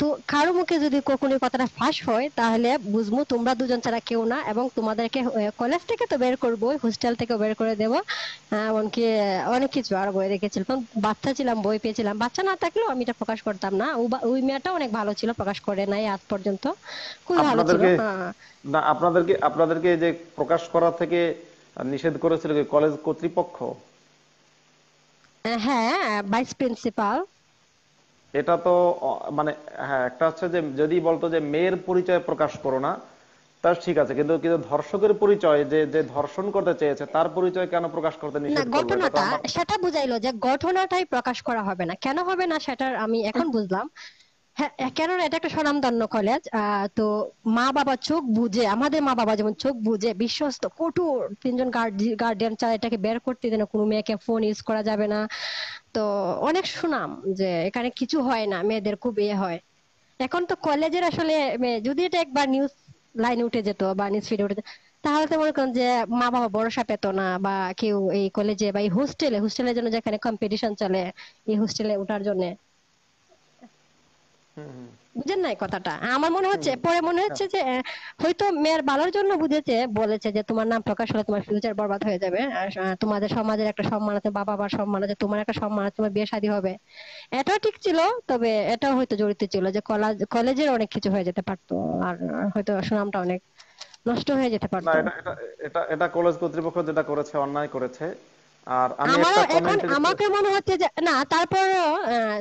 তো কারো মুখে যদি কখনো কথাটা ফাঁস হয় তাহলে বুঝবো তোমরা দুজন ছাড়া কেউ না এবং তোমাদেরকে কলেজ থেকে তো বের করবো হোস্টেল থেকে বের করে দেবো এমনকি অনেক কিছু আরো বই রেখেছিলাম বাচ্চা ছিলাম বই পেয়েছিলাম বাচ্চা না থাকলেও আমি এটা প্রকাশ করতাম না ওই মেয়েটা অনেক ভালো ছিল প্রকাশ করে নাই আজ পর্যন্ত খুব ভালো ছিল হ্যাঁ। না আপনাদেরকে আপনাদেরকে যে প্রকাশ করা থেকে নিষেধ করেছিল কলেজ কর্তৃপক্ষ হ্যাঁ ভাইস হ্যাঁ, প্রিন্সিপাল এটা তো মানে হ্যাঁ একটা হচ্ছে যে যদি বলতো যে মেয়ের পরিচয় প্রকাশ করো না তা ঠিক আছে কিন্তু কিন্তু ধর্ষকের পরিচয় যে যে ধর্ষণ করতে চেয়েছে তার পরিচয় কেন প্রকাশ করতে নিষেধ করলো ঘটনাটা সেটা বুঝাইলো যে ঘটনাটাই প্রকাশ করা হবে না কেন হবে না সেটা আমি এখন বুঝলাম হ্যাঁ কেননা এটা একটা স্বনামধন্য কলেজ তো মা বাবা চোখ বুঝে আমাদের মা বাবা যেমন চোখ বুঝে বিশ্বস্ত কঠোর তিনজন গার্ডিয়ান চায় এটাকে বের করতে দেয় না কোনো মেয়েকে ফোন ইউজ করা যাবে না তো অনেক সুনাম যে এখানে কিছু হয় না মেয়েদের খুব ইয়ে হয় এখন তো কলেজের আসলে যদি এটা একবার নিউজ লাইনে উঠে যেত বা নিউজ ফিডে উঠে তাহলে তো মনে করেন যে মা বাবা ভরসা পেত না বা কেউ এই কলেজে বা এই হোস্টেলে হোস্টেলের জন্য যেখানে কম্পিটিশন চলে এই হোস্টেলে ওঠার জন্য বুঝেন নাই কথাটা আমার মনে হচ্ছে পরে মনে হচ্ছে যে হয়তো মেয়ের ভালোর জন্য বুঝেছে বলেছে যে তোমার নাম প্রকাশ হলে তোমার ফিউচার বরবাদ হয়ে যাবে আর তোমাদের সমাজের একটা সম্মান আছে বাবা বা সম্মান আছে তোমার একটা সম্মান আছে তোমার বিয়ে শাদী হবে এটাও ঠিক ছিল তবে এটাও হয়তো জড়িত ছিল যে কলেজ কলেজের অনেক কিছু হয়ে যেতে পারতো আর হয়তো সুনামটা অনেক নষ্ট হয়ে যেতে পারতো এটা এটা কলেজ কর্তৃপক্ষ যেটা করেছে অন্যায় করেছে আর আমি একটা আমাকে মনে হচ্ছে যে না তারপর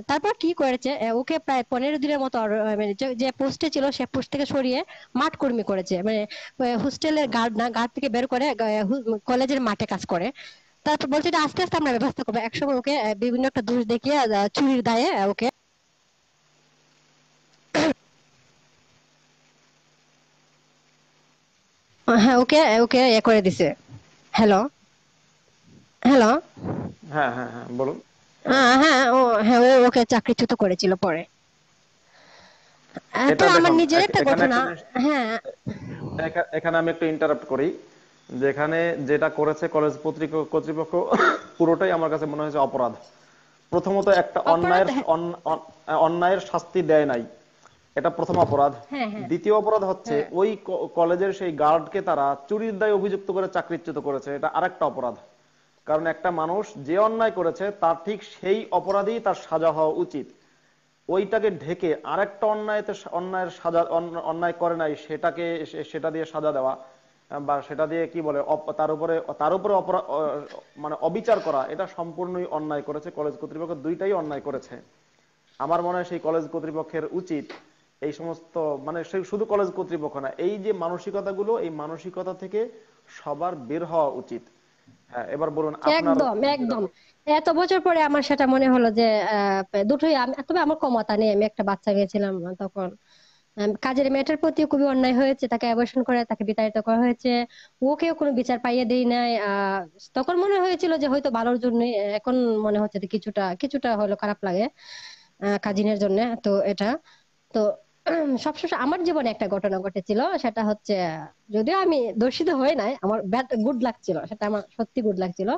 তারপর কি করেছে ওকে প্রায় পনেরো দিনের মতো মানে যে পোস্টে ছিল সে পোস্ট থেকে সরিয়ে মাঠ কর্মী করেছে মানে হোস্টেলের গার্ড না গার্ড থেকে বের করে কলেজের মাঠে কাজ করে তারপর বলছে এটা আস্তে আস্তে আমরা ব্যবস্থা করবো একসময় ওকে বিভিন্ন একটা দোষ দেখিয়ে চুরির দায়ে ওকে হ্যাঁ ওকে ওকে এ ইয়ে করে দিছে হ্যালো হ্যালো হ্যাঁ হ্যাঁ হ্যাঁ বলুন হ্যাঁ হ্যাঁ ও হ্যাঁ, ওকে চাকরিচ্যুত করেছিল পরে এটা আমার নিজের একটা ঘটনা হ্যাঁ এখানে আমি একটু ইন্টারাপ্ট করি যেখানে যেটা করেছে কলেজ কর্তৃপক্ষ পুরোটাই আমার কাছে মনে হয়েছে অপরাধ প্রথমত একটা অন্যায়ের অন্যায়ের শাস্তি দেয় নাই এটা প্রথম অপরাধ হ্যাঁ, হ্যাঁ। দ্বিতীয় অপরাধ হচ্ছে ওই কলেজের সেই গার্ডকে তারা চুরির দায় অভিযুক্ত করে চাকরিচ্যুত করেছে এটা আরেকটা অপরাধ কারণ একটা মানুষ যে অন্যায় করেছে তার ঠিক সেই অপরাধী তার সাজা হওয়া উচিত ওইটাকে ঢেকে আরেকটা অন্যায়তে অন্যায়ের সাজা অন্যায় করে নাই সেটাকে সেটা দিয়ে সাজা দেওয়া বা সেটা দিয়ে কি বলে তার উপরে তার উপরে মানে অবিচার করা এটা সম্পূর্ণই অন্যায় করেছে কলেজ কর্তৃপক্ষ দুইটাই অন্যায় করেছে আমার মনে হয় সেই কলেজ কর্তৃপক্ষের উচিত এই সমস্ত মানে শুধু কলেজ কর্তৃপক্ষ না এই যে মানসিকতাগুলো এই মানসিকতা থেকে সবার বের হওয়া উচিত হ্যাঁ, এবার বলুন একদম একদম এত বছর পরে আমার সেটা মনে হলো যে দুটোই তবে আমার ক্ষমতা নেই আমি একটা বাচ্চা গেছিলাম তখন কাজের মেয়েটার প্রতি খুবই অন্যায় হয়েছে তাকে অ্যাবর্শন করে তাকে বিতাড়িত করা হয়েছে ওকেও কোনো বিচার পাইয়ে দেই নাই তখন মনে হয়েছিল যে হয়তো ভালোর জন্য এখন মনে হচ্ছে কিছুটা কিছুটা হলো খারাপ লাগে কাজিনের জন্য তো এটা তো সবশেষে আমার জীবনে একটা ঘটনা ঘটেছিল সেটা হচ্ছে যদিও আমি দর্শিত হই নাই আমার গুড লাক ছিল সেটা আমার সত্যি গুড লাক ছিল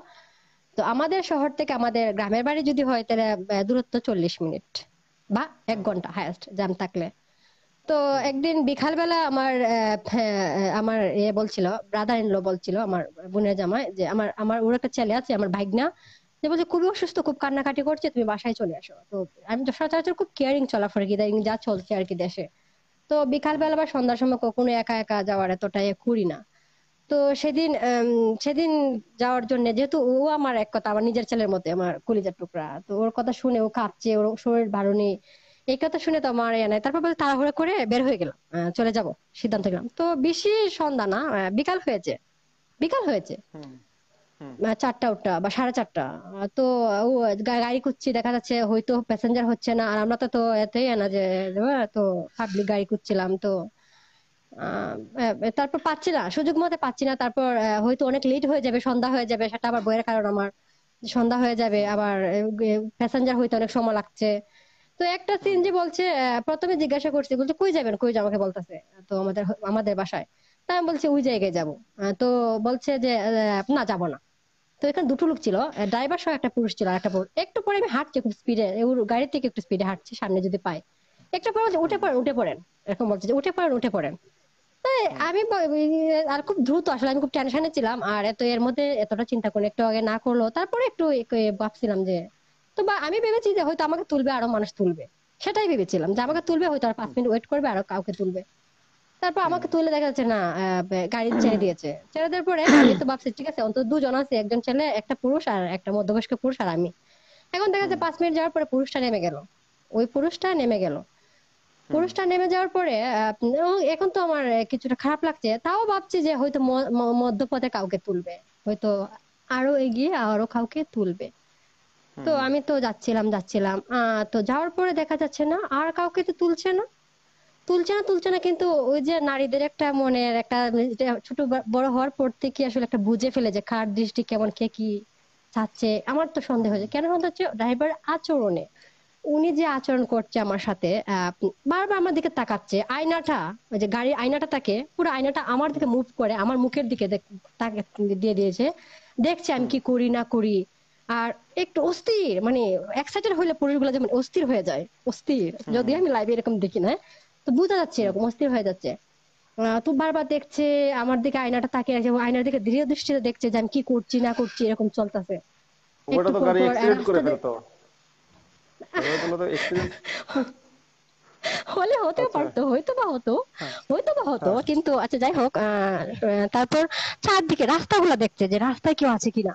তো আমাদের শহর থেকে আমাদের গ্রামের বাড়ি যদি হয় তাহলে দূরত্ব চল্লিশ মিনিট বা এক ঘন্টা হায়েস্ট জ্যাম থাকলে তো একদিন বিকাল বেলা আমার আমার এ ইয়ে বলছিল ব্রাদার ইন ল বলছিল আমার বোনের জামাই যে আমার আমার ওর একটা ছেলে আছে আমার ভাইগনা যে বলছে খুবই অসুস্থ খুব কান্নাকাটি করছে তুমি বাসায় চলে আসো তো আমি সচরাচর খুব কেয়ারিং চলাফেরা কি যা চলছে আর কি দেশে তো বিকালবেলা বা সন্ধ্যার সময় কখনো একা একা যাওয়ার এতটাই করি না তো সেদিন সেদিন যাওয়ার জন্য যেহেতু ও আমার এক কথা আমার নিজের ছেলের মতো আমার কলিজার টুকরা তো ওর কথা শুনে ও কাঁপছে ওর শরীর ভালো নেই এই কথা শুনে তো আমার নাই তারপর বলে তাড়াহুড়ো করে বের হয়ে গেলাম চলে যাব সিদ্ধান্ত নিলাম তো বেশি সন্ধ্যা না বিকাল হয়েছে বিকাল হয়েছে মানে চারটা ওটা বা সাড়ে চারটা তো গাড়ি করছি দেখা যাচ্ছে হয়তো প্যাসেঞ্জার হচ্ছে না আর আমরা তো তো এতেই না যে তো পাবলিক গাড়ি করছিলাম তো তারপর পাচ্ছি না সুযোগ মতো পাচ্ছি না তারপর হয়তো অনেক লেট হয়ে যাবে সন্ধ্যা হয়ে যাবে সেটা আবার বইয়ের কারণ আমার সন্ধ্যা হয়ে যাবে আবার প্যাসেঞ্জার হইতে অনেক সময় লাগছে তো একটা সিন যে বলছে প্রথমে জিজ্ঞাসা করছে বলছে কই যাবেন কই আমাকে বলতেছে তো আমাদের আমাদের বাসায় তা আমি বলছি ওই জায়গায় যাব তো বলছে যে না যাব না তো এখানে দুটো লোক ছিল ড্রাইভার সহ একটা পুরুষ ছিল একটা পুরুষ একটু পরে আমি হাঁটছি খুব স্পিডে ওর গাড়ি থেকে একটু স্পিডে হাঁটছি সামনে যদি পাই একটা পরে উঠে পড়েন উঠে পড়েন এরকম বলছে যে উঠে পড়েন উঠে পড়েন আমি আর খুব দ্রুত আসলে আমি খুব টেনশনে ছিলাম আর এত এর মধ্যে এতটা চিন্তা করে একটু আগে না করলো তারপরে একটু ভাবছিলাম যে তো বা আমি ভেবেছি যে হয়তো আমাকে তুলবে আরো মানুষ তুলবে সেটাই ভেবেছিলাম যে আমাকে তুলবে হয়তো আর পাঁচ মিনিট ওয়েট করবে আরো কাউকে তুলবে তারপর আমাকে তুলে দেখা যাচ্ছে না গাড়ি ছেড়ে দিয়েছে ছেড়ে দেওয়ার পরে আমি তো ভাবছি ঠিক আছে অন্তত দুজন আছে একজন ছেলে একটা পুরুষ আর একটা মধ্যবয়স্ক পুরুষ আর আমি এখন দেখা যাচ্ছে পাঁচ মিনিট যাওয়ার পরে পুরুষটা নেমে গেল ওই পুরুষটা নেমে গেল পুরুষটা নেমে যাওয়ার পরে এখন তো আমার কিছুটা খারাপ লাগছে তাও ভাবছি যে হয়তো মধ্যপথে কাউকে তুলবে হয়তো আরো এগিয়ে আরো কাউকে তুলবে তো আমি তো যাচ্ছিলাম যাচ্ছিলাম আহ তো যাওয়ার পরে দেখা যাচ্ছে না আর কাউকে তো তুলছে না তুলছে না তুলছে না কিন্তু ওই যে নারীদের একটা মনের একটা ছোট বড় হওয়ার পর থেকে আসলে একটা বুঝে ফেলে যে কার দৃষ্টি কেমন কে কি চাচ্ছে আমার তো সন্দেহ হয়েছে কেন সন্দেহ হচ্ছে ড্রাইভার আচরণে উনি যে আচরণ করছে আমার সাথে বারবার আমার দিকে তাকাচ্ছে আয়নাটা ওই যে গাড়ির আয়নাটা তাকে পুরো আয়নাটা আমার দিকে মুভ করে আমার মুখের দিকে দিয়ে দিয়েছে দেখছে আমি কি করি না করি আর একটু অস্থির মানে এক্সাইটেড হলে পুরুষগুলো যেমন অস্থির হয়ে যায় অস্থির যদি আমি লাইভে এরকম দেখি না তো বোঝা যাচ্ছে এরকম অস্থির হয়ে যাচ্ছে তো বারবার দেখছে আমার দিকে আয়নাটা তাকিয়ে আছে আয়নার দিকে দৃঢ় দৃষ্টিতে দেখছে যে আমি কি করছি না করছি এরকম চলতেছে হলে হতেও আচ্ছা। পারতো হয়তো বা হতো হ্যাঁ। হয়তো বা হতো হ্যাঁ। কিন্তু আচ্ছা যাই হোক তারপর চারদিকে রাস্তাগুলো দেখছে যে রাস্তায় কেউ আছে কিনা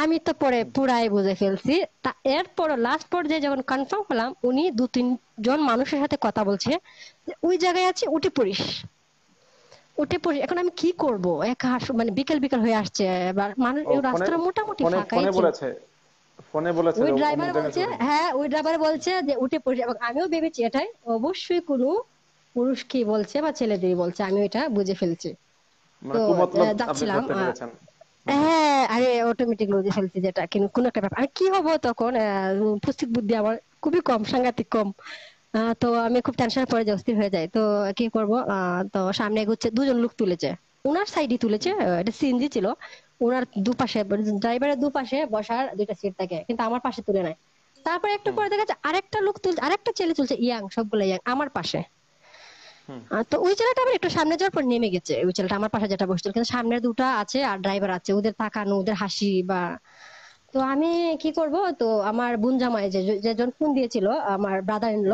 আমি তো পরে পুরাই বুঝে ফেলছি তা এরপর লাস্ট পর্যায়ে যখন কনফার্ম হলাম উনি দু তিনজন মানুষের সাথে কথা বলছে ওই জায়গায় আছে উঠে পড়িস উঠে পড়ি এখন আমি কি করব একা মানে বিকেল বিকেল হয়ে আসছে এবার মানুষ রাস্তাটা মোটামুটি ফাঁকাই ছিল ফোনে বলেছে ওই ড্রাইভার বলছে হ্যাঁ ওই ড্রাইভার বলছে যে উঠে পড়ি এবং আমিও ভেবেছি এটাই অবশ্যই কোনো পুরুষ কি বলছে বা ছেলেদেরই বলছে আমি এটা বুঝে ফেলছি মানে তো যাচ্ছিলাম হ্যাঁ আরে অটোমেটিক লজি ফেলছি যেটা কিন্তু কোন একটা ব্যাপার আর কি হবো তখন উপস্থিত বুদ্ধি আমার খুবই কম সাংঘাতিক কম তো আমি খুব টেনশনে পড়ে যে অস্থির হয়ে যায় তো কি করব তো সামনে এগোচ্ছে দুজন লোক তুলেছে ওনার সাইডে তুলেছে এটা সিএনজি ছিল ওনার দুপাশে ড্রাইভারের মানে দুপাশে বসার দুইটা সিট থাকে কিন্তু আমার পাশে তুলে নেয় তারপরে একটু পরে দেখা যাচ্ছে আরেকটা লোক তুলছে আরেকটা ছেলে তুলছে ইয়াং সবগুলো ইয়াং আমার পাশে তো ওই জেলাটা আবার একটু সামনে যাওয়ার পর নেমে গেছে ওই জেলাটা আমার পাশে যেটা বসছিল কিন্তু সামনে দুটা আছে আর ড্রাইভার আছে ওদের তাকানো ওদের হাসি বা তো আমি কি করব তো আমার বোন জামাই যে যেজন ফোন দিয়েছিল আমার ব্রাদার ইন ল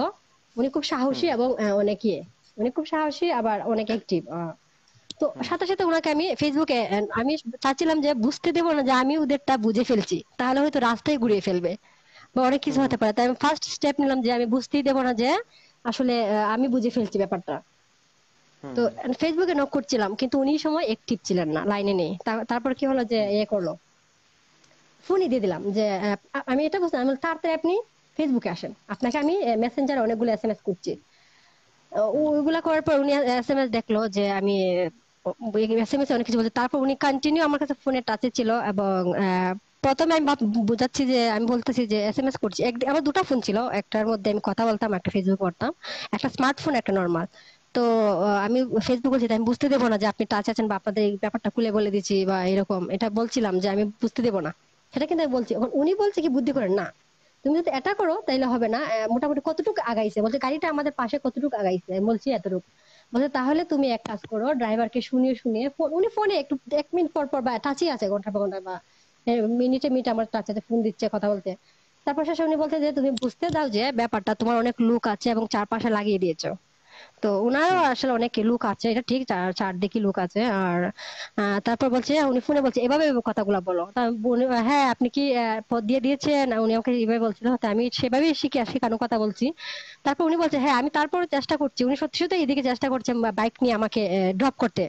উনি খুব সাহসী এবং অনেক ইয়ে উনি খুব সাহসী আবার অনেক অ্যাক্টিভ তো সাথে সাথে ওনাকে আমি ফেসবুকে আমি চাচ্ছিলাম যে বুঝতে দেবো না যে আমি ওদেরটা বুঝে ফেলছি তাহলে হয়তো রাস্তায় ঘুরিয়ে ফেলবে বা অনেক কিছু হতে পারে তাই আমি ফার্স্ট স্টেপ নিলাম যে আমি বুঝতেই দেবো না যে আসলে আমি বুঝে ফেলছি ব্যাপারটা তো ফেসবুকে নক করছিলাম কিন্তু উনি সময় অ্যাক্টিভ ছিলেন না লাইনে নেই তারপর কি হলো যে ইয়ে করলো ফোনই দিয়ে দিলাম যে আমি এটা বুঝলাম আমি তাড়াতাড়ি আপনি ফেসবুকে আসেন আপনাকে আমি মেসেঞ্জারে অনেকগুলো এস এম এস করছি ওইগুলা করার পর উনি এস এম এস দেখলো যে আমি এস এম এস অনেক কিছু বলছি তারপর উনি কন্টিনিউ আমার কাছে ফোনে টাচে ছিল এবং প্রথমে আমি বোঝাচ্ছি যে আমি বলতেছি যে এস এম এস করছি আমার দুটা ফোন ছিল একটার মধ্যে আমি কথা বলতাম একটা ফেসবুক করতাম একটা স্মার্টফোন একটা নর্মাল তো আমি ফেসবুক বলছি আমি বুঝতে দেবো না যে আপনি টাচ আছেন বা আপনাদের এই ব্যাপারটা খুলে বলে দিচ্ছি বা এরকম এটা বলছিলাম যে আমি বুঝতে দেবো না সেটা কিন্তু আমি বলছি এখন উনি বলছে কি বুদ্ধি করেন না তুমি যদি এটা করো তাইলে হবে না মোটামুটি কতটুকু আগাইছে বলছে গাড়িটা আমাদের পাশে কতটুকু আগাইছে আমি বলছি এতটুকু বলছে তাহলে তুমি এক কাজ করো ড্রাইভারকে শুনিয়ে শুনিয়ে উনি ফোনে একটু এক মিনিট পর পর বা টাচই আছে ঘন্টা পর ঘন্টা বা হ্যাঁ, মিনিটে মিনিটে আমার তার সাথে ফোন দিচ্ছে কথা বলতে তারপর শেষে উনি বলছে যে তুমি বুঝতে দাও যে ব্যাপারটা তোমার অনেক লুক আছে এবং চারপাশে লাগিয়ে দিয়েছো তো উনারও আসলে অনেক লুক আছে এটা ঠিক চারদিকে লুক আছে আর তারপর বলছে উনি ফোনে বলছে এভাবে কথাগুলো বলো হ্যাঁ আপনি কি পদ দিয়ে দিয়েছেন উনি আমাকে এভাবে বলছিল আমি সেভাবেই শিখে আসি কেন কথা বলছি তারপর উনি বলছে হ্যাঁ আমি তারপর চেষ্টা করছি উনি সত্যি সত্যি এদিকে চেষ্টা করছেন বাইক নিয়ে আমাকে ড্রপ করতে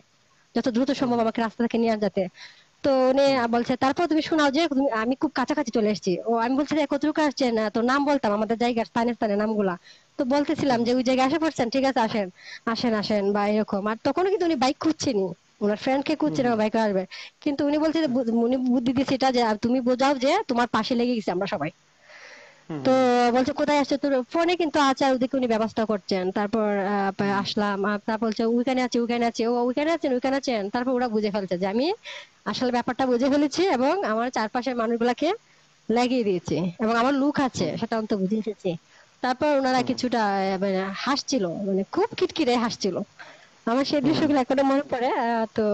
যত দ্রুত সম্ভব আমাকে রাস্তা থেকে নিয়ে যাতে তো উনি বলছে তারপর তুমি শোনাও যে আমি খুব কাছাকাছি চলে এসেছি ও আমি বলছি কতটুকু আসছেন তো নাম বলতাম আমাদের জায়গার স্থানে স্থানে নামগুলা তো বলতেছিলাম যে ওই জায়গায় আসা পড়ছেন ঠিক আছে আসেন আসেন আসেন বা এরকম আর তখনও কিন্তু উনি বাইক খুঁজছেনি ওনার ফ্রেন্ড কে খুঁজছে না বাইকে আসবে কিন্তু উনি বলছে উনি বুদ্ধি দিয়েছে এটা যে তুমি বোঝাও যে তোমার পাশে লেগে গেছে আমরা সবাই তো বলছে কোথায় আসছে তোর ফোনে কিন্তু আছে ওদিকে উনি ব্যবস্থা করছেন তারপর আসলাম তারপর বলছে ওইখানে আছে ওইখানে আছে ও ওইখানে আছেন ওইখানে আছেন তারপর ওরা বুঝে ফেলছে যে আমি আসলে ব্যাপারটা বুঝে ফেলেছি এবং আমার চারপাশের মানুষগুলাকে লাগিয়ে দিয়েছি এবং আমার লুক আছে সেটা অন্ত বুঝে এসেছি তারপর ওনারা কিছুটা মানে হাসছিল মানে খুব খিটখিটে হাসছিল আমার সেই দৃশ্যগুলো এখনো মনে পড়ে তো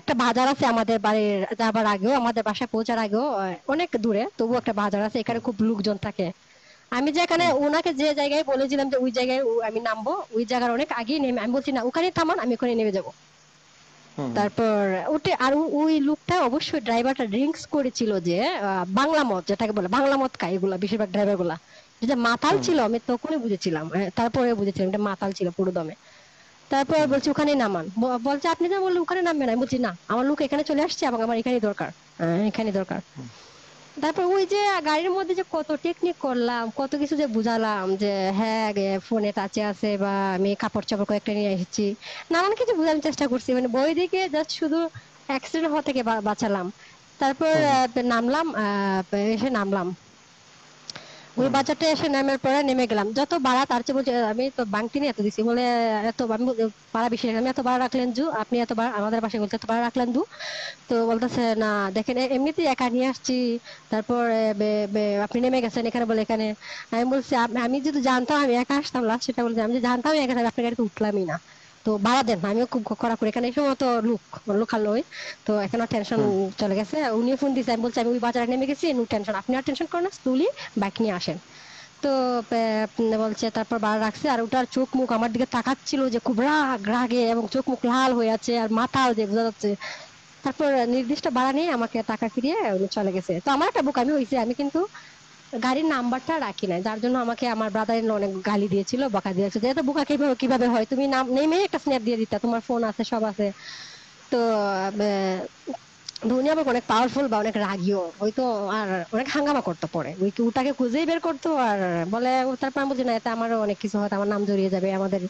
একটা বাজার আছে আমাদের বাড়ির যাবার আগেও আমাদের বাসায় পৌঁছার আগেও অনেক দূরে তবু একটা বাজার আছে এখানে খুব লোকজন থাকে আমি যে এখানে ওনাকে যে জায়গায় বলেছিলাম যে ওই জায়গায় আমি নামবো ওই জায়গার অনেক আগেই নেমে আমি বলছি না ওখানে থামান আমি ওখানে নেমে যাব তারপর ওটে আর ওই লোকটা অবশ্যই ড্রাইভারটা ড্রিঙ্কস করেছিল যে বাংলা মদ যেটাকে বলে বাংলা মদ খায় এগুলা বেশিরভাগ ড্রাইভার গুলা যেটা মাতাল ছিল আমি তখনই বুঝেছিলাম হ্যাঁ, তারপরে বুঝেছিলাম এটা মাতাল ছিল পুরো দমে তারপর বলছি ওখানে নামান বলছে আপনি না বললেন ওখানে নামবে না বলছি না আমার লোক এখানে চলে আসছে এবং আমার এখানে দরকার হ্যাঁ, এখানে দরকার তারপর ওই যে গাড়ির মধ্যে যে কত টেকনিক করলাম কত কিছু যে বুঝালাম যে হ্যাঁ ফোনে টাচে আছে বা আমি কাপড় চাপড় কয়েকটা নিয়ে এসেছি নানান কিছু বোঝানোর চেষ্টা করছি মানে বই দিকে জাস্ট শুধু অ্যাক্সিডেন্ট হওয়া থেকে বাঁচালাম তারপর নামলাম এসে নামলাম ওই বাজারটা এসে নামার পরে নেমে গেলাম যত ভাড়া তার চেয়ে বলছে আমি তো বাংতি নিয়ে এত দিছি বলে এত আমি পাড়া বেশি আমি এত ভাড়া রাখলেন জু আপনি এত ভাড়া আমাদের বাসায় বলতে এত ভাড়া রাখলেন দু তো বলতেছে না দেখেন এমনিতেই একা নিয়ে আসছি তারপর আপনি নেমে গেছেন এখানে বলে এখানে আমি বলছি আমি যদি জানতাম আমি একা আসতাম লাস্ট সেটা বলছি আমি যদি জানতাম একা আপনার গাড়িতে উঠলামই না তো বাবা দেন আমিও খুব করা করে এখানে সম্ভবত লুক লুকালোয় তো এখন টেনশন চলে গেছে উনিও ফোন দিয়েছে আমি বলছি আমি ওই বাজারে নেমে গেছি নো টেনশন আপনি আর টেনশন করেন না বাইক নিয়ে আসেন তো বলছে তারপর বার রাখছে আর ওটার চোখ মুখ আমার দিকে তাকাচ্ছিল যে খুব রাগ রাগে এবং চোখ মুখ লাল হয়ে আছে আর মাথাও যে বোঝা যাচ্ছে তারপর নির্দিষ্ট বাড়া নিয়ে আমাকে টাকা ফিরিয়ে চলে গেছে তো আমার একটা বুক আমি হয়েছে আমি কিন্তু গাড়ির নাম্বারটা রাখি নাই যার জন্য আমাকে আমার ব্রাদার ইন অনেক গালি দিয়েছিল বকা দিয়েছে যে এত বোকা কিভাবে কিভাবে হয় তুমি নাম নেমে একটা স্ন্যাপ দিয়ে দিতা তোমার ফোন আছে সব আছে তো ধোনি আবার অনেক পাওয়ারফুল বা অনেক রাগিও হয়তো আর অনেক হাঙ্গামা করতো পরে ওই ওটাকে খুঁজেই বের করতো আর বলে তারপর আমি বলছি না এতে আমারও অনেক কিছু হয়তো আমার নাম জড়িয়ে যাবে আমাদের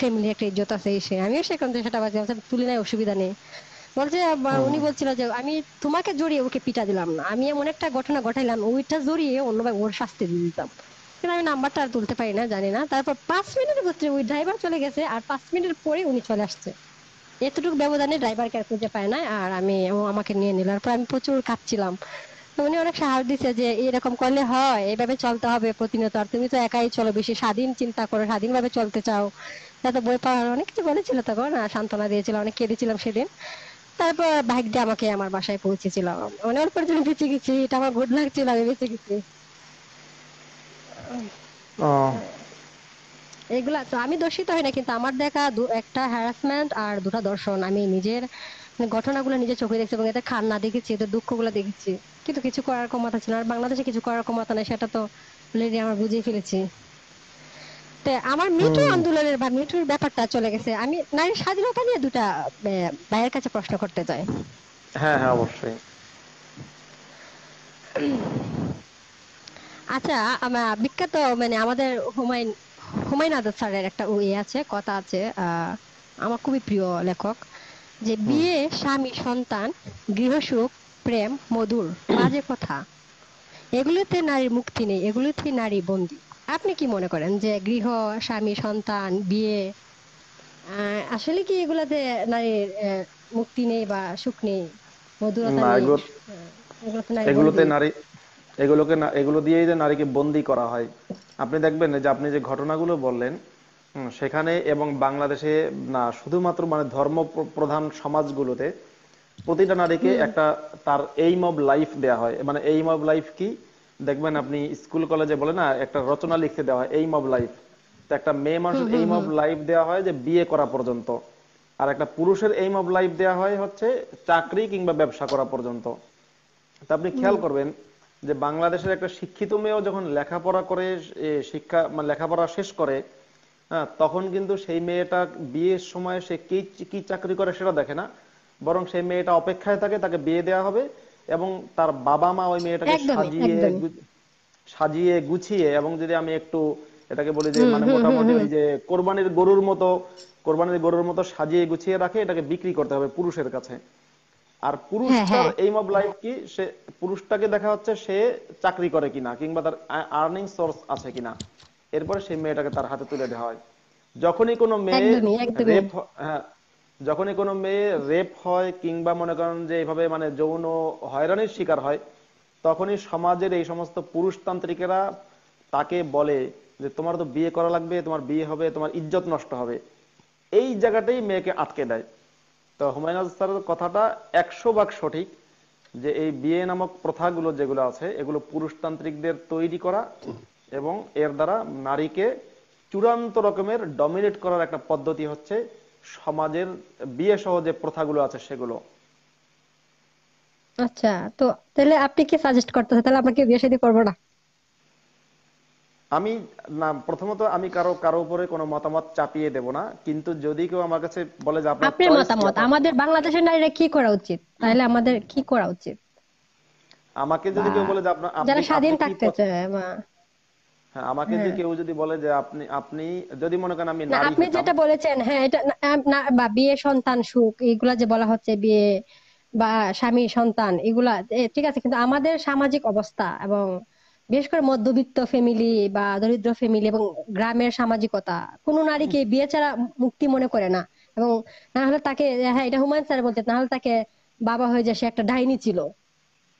ফ্যামিলি একটা ইজ্জত আছে এসে আমিও সেখান থেকে সেটা বাজে তুলি নাই অসুবিধা নেই বলছে উনি বলছিল যে আমি তোমাকে জড়িয়ে ওকে পিটা দিলাম না আমি এমন একটা ঘটনা ঘটাইলাম ওইটা জড়িয়ে অন্য ওর শাস্তি দিয়ে দিতাম কিন্তু আমি নাম্বারটা আর তুলতে পারি না জানি না তারপর পাঁচ মিনিটের ভিতরে ওই ড্রাইভার চলে গেছে আর পাঁচ মিনিট পরে উনি চলে আসছে এতটুকু ব্যবধানে ড্রাইভারকে আর খুঁজে পায় না আর আমি ও আমাকে নিয়ে নিলাম তারপর আমি প্রচুর কাঁদছিলাম উনি অনেক সাহস দিচ্ছে যে এরকম করলে হয় এভাবে চলতে হবে প্রতিনিয়ত আর তুমি তো একাই চলো বেশি স্বাধীন চিন্তা করো স্বাধীনভাবে চলতে চাও তা বই পাওয়ার অনেক কিছু বলেছিল তখন আর সান্ত্বনা দিয়েছিল অনেক কেঁদেছিলাম সেদিন তারপর ভাগ্যে আমাকে আমার বাসায় পৌঁছেছিল মানে পর যখন বেঁচে গেছি এটা আমার গুড লাগ ছিল আমি বেঁচে গেছি এগুলা তো আমি দোষিত হই না কিন্তু আমার দেখা দু একটা হ্যারাসমেন্ট আর দুটা দর্শন আমি নিজের ঘটনাগুলো নিজে চোখে দেখছি এবং এদের কান্না দেখেছি এদের দুঃখগুলো দেখেছি কিন্তু কিছু করার ক্ষমতা ছিল আর বাংলাদেশে কিছু করার ক্ষমতা নাই সেটা তো অলরেডি আমরা বুঝে ফেলেছি আমার মিটু আন্দোলনের বা মিটুর ব্যাপারটা চলে গেছে আমি নারীর স্বাধীনতা নিয়ে দুটা ভাইয়ের কাছে প্রশ্ন করতে চাই হ্যাঁ হ্যাঁ অবশ্যই আচ্ছা আমার বিখ্যাত মানে আমাদের হুমায়ুন হুমায়ুন আজাদ স্যারের একটা ইয়ে আছে কথা আছে আমার খুবই প্রিয় লেখক যে বিয়ে স্বামী সন্তান গৃহসুখ প্রেম মধুর বাজে কথা এগুলোতে নারীর মুক্তি নেই এগুলোতে নারী বন্দী আপনি কি মনে করেন যে গৃহ স্বামী সন্তান বিয়ে আসলে কি এগুলাতে নারীর মুক্তি নেই বা সুখ নেই মধুরতা নেই এগুলোতে নারী এগুলোকে এগুলো দিয়েই যে নারীকে বন্দি করা হয় আপনি দেখবেন যে আপনি যে ঘটনাগুলো বললেন সেখানে এবং বাংলাদেশে না শুধুমাত্র মানে ধর্ম প্রধান সমাজগুলোতে প্রতিটা নারীকে একটা তার এইম অব লাইফ দেয়া হয় মানে এইম অব লাইফ কি দেখবেন আপনি স্কুল কলেজে বলে না একটা রচনা লিখতে দেওয়া হয় এইম অফ লাইফ তো একটা মেয়ে মানুষের এইম অফ লাইফ দেওয়া হয় যে বিয়ে করা পর্যন্ত আর একটা পুরুষের এইম অফ লাইফ দেওয়া হয় হচ্ছে চাকরি কিংবা ব্যবসা করা পর্যন্ত তা আপনি খেয়াল করবেন যে বাংলাদেশের একটা শিক্ষিত মেয়েও যখন লেখাপড়া করে শিক্ষা মানে লেখাপড়া শেষ করে হ্যাঁ তখন কিন্তু সেই মেয়েটা বিয়ের সময় সে কি কি চাকরি করে সেটা দেখে না বরং সেই মেয়েটা অপেক্ষায় থাকে তাকে বিয়ে দেওয়া হবে এবং তার বাবা মা ওই মেয়েটাকে সাজিয়ে সাজিয়ে গুছিয়ে এবং যদি আমি একটু এটাকে বলি যে মানে মোটামুটি যে কোরবানির গরুর মতো কোরবানির গরুর মতো সাজিয়ে গুছিয়ে রাখে এটাকে বিক্রি করতে হবে পুরুষের কাছে আর পুরুষটার এইম অফ লাইফ কি সে পুরুষটাকে দেখা হচ্ছে সে চাকরি করে কিনা কিংবা তার আর্নিং সোর্স আছে কিনা এরপরে সেই মেয়েটাকে তার হাতে তুলে দেওয়া হয় যখনই কোনো মেয়ে রেপ হ্যাঁ যখনই কোনো মেয়ে রেপ হয় কিংবা মনে করেন যে এইভাবে মানে যৌন হয়রানির শিকার হয় তখনই সমাজের এই সমস্ত পুরুষতান্ত্রিকেরা তাকে বলে যে তোমার তো বিয়ে করা লাগবে তোমার বিয়ে হবে তোমার ইজ্জত নষ্ট হবে এই জায়গাটাই মেয়েকে আটকে দেয় তো হুমায়ুন আজহারের কথাটা একশো ভাগ সঠিক যে এই বিয়ে নামক প্রথাগুলো যেগুলো আছে এগুলো পুরুষতান্ত্রিকদের তৈরি করা এবং এর দ্বারা নারীকে চূড়ান্ত রকমের ডমিনেট করার একটা পদ্ধতি হচ্ছে সমাজের বিয়ে সহ যে প্রথাগুলো আছে সেগুলো আচ্ছা তো তাহলে আপনি কি সাজেস্ট করতেছে তাহলে আমাকে বিয়ে শাদী করবো না আমি না প্রথমত আমি কারো কারো উপরে কোনো মতামত চাপিয়ে দেব না কিন্তু যদি কেউ আমার কাছে বলে যে আপনার আপনার মতামত আমাদের বাংলাদেশের নারীরা কি করা উচিত তাহলে আমাদের কি করা উচিত আমাকে যদি কেউ বলে যে আপনার যারা স্বাধীন থাকতে চায় হ্যাঁ, আমাকে যদি হ্যাঁ। কেউ যদি বলে যে আপনি আপনি যদি মনে করেন আমি নারী আপনি যেটা বলেছেন হ্যাঁ এটা না বা বিয়ে সন্তান সুখ এগুলা যে বলা হচ্ছে বিয়ে বা স্বামী সন্তান এগুলা ঠিক আছে কিন্তু আমাদের সামাজিক অবস্থা এবং বিশেষ করে মধ্যবিত্ত ফ্যামিলি বা দরিদ্র ফ্যামিলি এবং গ্রামের সামাজিকতা কোন নারীকে বিয়ে ছাড়া মুক্তি মনে করে না এবং না হলে তাকে হ্যাঁ এটা হুমায়ুন স্যার বলছে না হলে তাকে বাবা হয়ে যায় সে একটা ডাইনি ছিল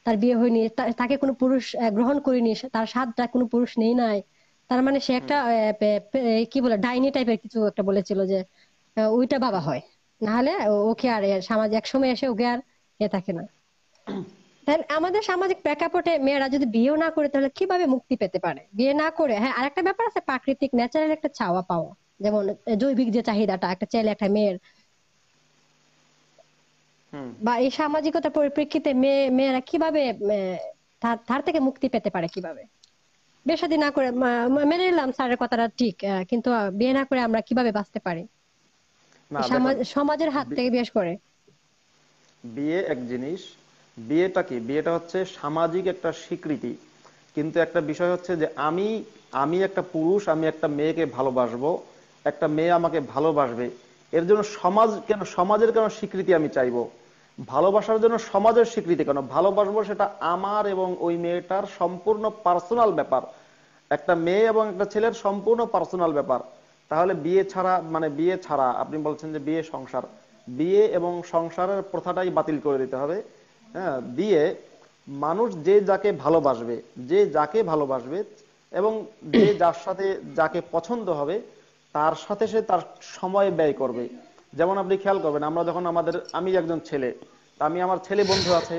তার বিয়ে হয়নি তাকে কোনো পুরুষ গ্রহণ করিনি তার সাতটা কোনো পুরুষ নেই নাই তার মানে সে একটা কি বলে ডাইনি টাইপের কিছু একটা বলেছিল যে ওইটা বাবা হয় না হলে ওকে আর সমাজ এক সময় এসে ওকে আর এ থাকে না আমাদের সামাজিক প্রেক্ষাপটে মেয়েরা যদি বিয়েও না করে তাহলে কিভাবে মুক্তি পেতে পারে বিয়ে না করে হ্যাঁ আরেকটা ব্যাপার আছে প্রাকৃতিক ন্যাচারাল একটা চাওয়া পাওয়া যেমন জৈবিক যে চাহিদাটা একটা ছেলে একটা মেয়ের বা এই সামাজিকতার পরিপ্রেক্ষিতে মেয়ে মেয়েরা কিভাবে তার থেকে মুক্তি পেতে পারে কিভাবে বেশাদি না করে মেনে নিলাম স্যারের কথাটা ঠিক কিন্তু বিয়ে না করে আমরা কিভাবে বাঁচতে পারি সমাজের হাত থেকে বিয়ে করে বিয়ে এক জিনিস বিয়েটা কি বিয়েটা হচ্ছে সামাজিক একটা স্বীকৃতি কিন্তু একটা বিষয় হচ্ছে যে আমি আমি একটা পুরুষ আমি একটা মেয়েকে ভালোবাসবো একটা মেয়ে আমাকে ভালোবাসবে এর জন্য সমাজ কেন সমাজের কেন স্বীকৃতি আমি চাইবো ভালোবাসার জন্য সমাজের স্বীকৃতি কেন ভালোবাসবো সেটা আমার এবং ওই মেয়েটার সম্পূর্ণ পার্সোনাল ব্যাপার একটা মেয়ে এবং একটা ছেলের সম্পূর্ণ পার্সোনাল ব্যাপার তাহলে বিয়ে ছাড়া মানে বিয়ে ছাড়া আপনি বলছেন যে বিয়ে সংসার বিয়ে এবং সংসারের প্রথাটাই বাতিল করে দিতে হবে হ্যাঁ বিয়ে মানুষ যে যাকে ভালোবাসবে যে যাকে ভালোবাসবে এবং যে যার সাথে যাকে পছন্দ হবে তার সাথে সে তার সময় ব্যয় করবে যেমন আপনি খেয়াল করবেন আমরা যখন আমাদের আমি একজন ছেলে আমি আমার ছেলে বন্ধু আছে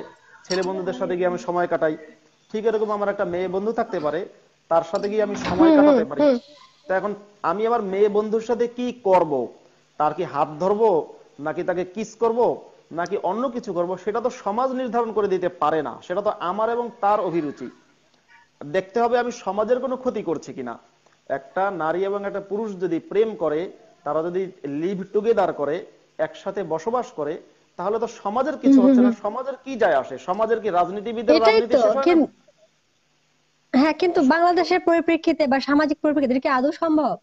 ছেলে বন্ধুদের সাথে গিয়ে আমি সময় কাটাই ঠিক এরকম আমার একটা মেয়ে বন্ধু থাকতে পারে তার সাথে গিয়ে আমি সময় কাটাতে পারি তো এখন আমি আমার মেয়ে বন্ধুর সাথে কি করব তার কি হাত ধরব নাকি তাকে কিস করব নাকি অন্য কিছু করব সেটা তো সমাজ নির্ধারণ করে দিতে পারে না সেটা তো আমার এবং তার অভিরুচি দেখতে হবে আমি সমাজের কোনো ক্ষতি করছি কিনা একটা নারী এবং একটা পুরুষ যদি প্রেম করে তারা যদি লিভ টুগেদার করে একসাথে বসবাস করে তাহলে তো সমাজের কিছু হচ্ছে না সমাজের কি যায় আসে সমাজের কি রাজনীতিবিদের হ্যাঁ কিন্তু বাংলাদেশের পরিপ্রেক্ষিতে বা সামাজিক পরিপ্রেক্ষিতে কি আদৌ সম্ভব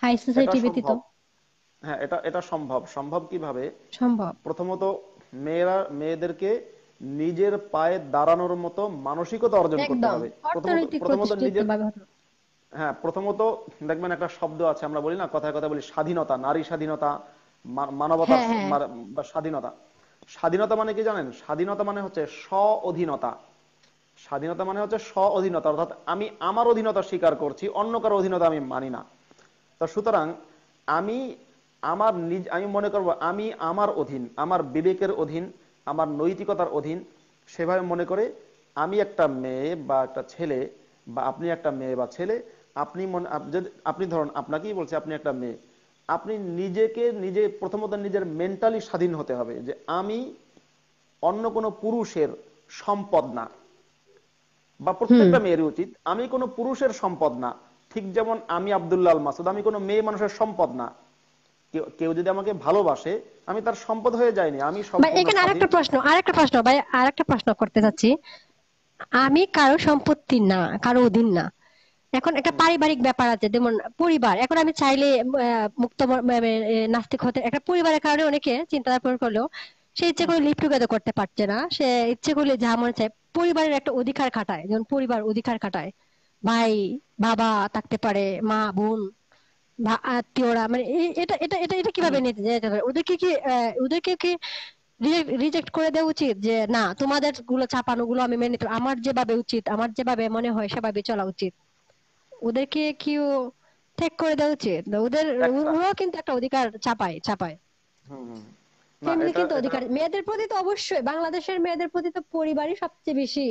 হাই সোসাইটি ব্যতীত হ্যাঁ এটা এটা সম্ভব সম্ভব কিভাবে সম্ভব প্রথমত মেয়েরা মেয়েদেরকে নিজের পায়ে দাঁড়ানোর মতো মানসিকতা অর্জন করতে হবে প্রথমত নিজের হ্যাঁ প্রথমত দেখবেন একটা শব্দ আছে আমরা বলি না কথায় কথা বলি স্বাধীনতা নারী স্বাধীনতা মানবতা হ্যাঁ, হ্যাঁ। বা স্বাধীনতা স্বাধীনতা মানে কি জানেন স্বাধীনতা মানে হচ্ছে স্ব অধীনতা স্বাধীনতা মানে হচ্ছে স্ব অধীনতা অর্থাৎ আমি আমার অধীনতা স্বীকার করছি অন্য কারো অধীনতা আমি মানি না তো সুতরাং আমি আমার নিজ আমি মনে করব আমি আমার অধীন আমার বিবেকের অধীন আমার নৈতিকতার অধীন সেভাবে মনে করে আমি একটা মেয়ে বা একটা ছেলে বা আপনি একটা মেয়ে বা ছেলে আপনি মনে আপনি ধরুন আপনাকেই বলছে আপনি একটা মেয়ে আপনি নিজেকে নিজে প্রথমত নিজের মেন্টালি স্বাধীন হতে হবে যে আমি অন্য কোনো পুরুষের সম্পদ না বা প্রত্যেকটা মেয়ের উচিত আমি কোনো পুরুষের সম্পদ না ঠিক যেমন আমি আবদুল্লাহ মাসুদ আমি কোনো মেয়ে মানুষের সম্পদ না কেউ যদি আমাকে ভালোবাসে আমি তার সম্পদ হয়ে যায়নি আমি এখানে আরেকটা প্রশ্ন আরেকটা প্রশ্ন ভাই আরেকটা প্রশ্ন করতে যাচ্ছি আমি কারো সম্পত্তি না কারো অধীন না এখন একটা পারিবারিক ব্যাপার আছে যেমন পরিবার এখন আমি চাইলে মুক্ত নাস্তিক হতে একটা পরিবারের কারণে অনেকে চিন্তা পূরণ করলেও সে ইচ্ছে করে লিভ টুগেদার করতে পারছে না সে ইচ্ছে করলে যা মনে চায় পরিবারের একটা অধিকার খাটায় যেমন পরিবার অধিকার খাটায় ভাই বাবা থাকতে পারে মা বোন আত্মীয়রা মানে এটা এটা এটা এটা কিভাবে নিতে যেতে পারে ওদেরকে কি ওদেরকে কি রিজেক্ট করে দেওয়া উচিত যে না তোমাদের গুলো চাপানো গুলো আমি মেনে আমার যেভাবে উচিত আমার যেভাবে মনে হয় সেভাবে চলা উচিত ওদেরকে কি ঠিক করে দেওয়া উচিত ওদের ওরাও কিন্তু একটা অধিকার চাপায় চাপায় ফ্যামিলি কিন্তু অধিকার মেয়েদের প্রতি তো অবশ্যই বাংলাদেশের মেয়েদের প্রতি তো পরিবারই সবচেয়ে বেশি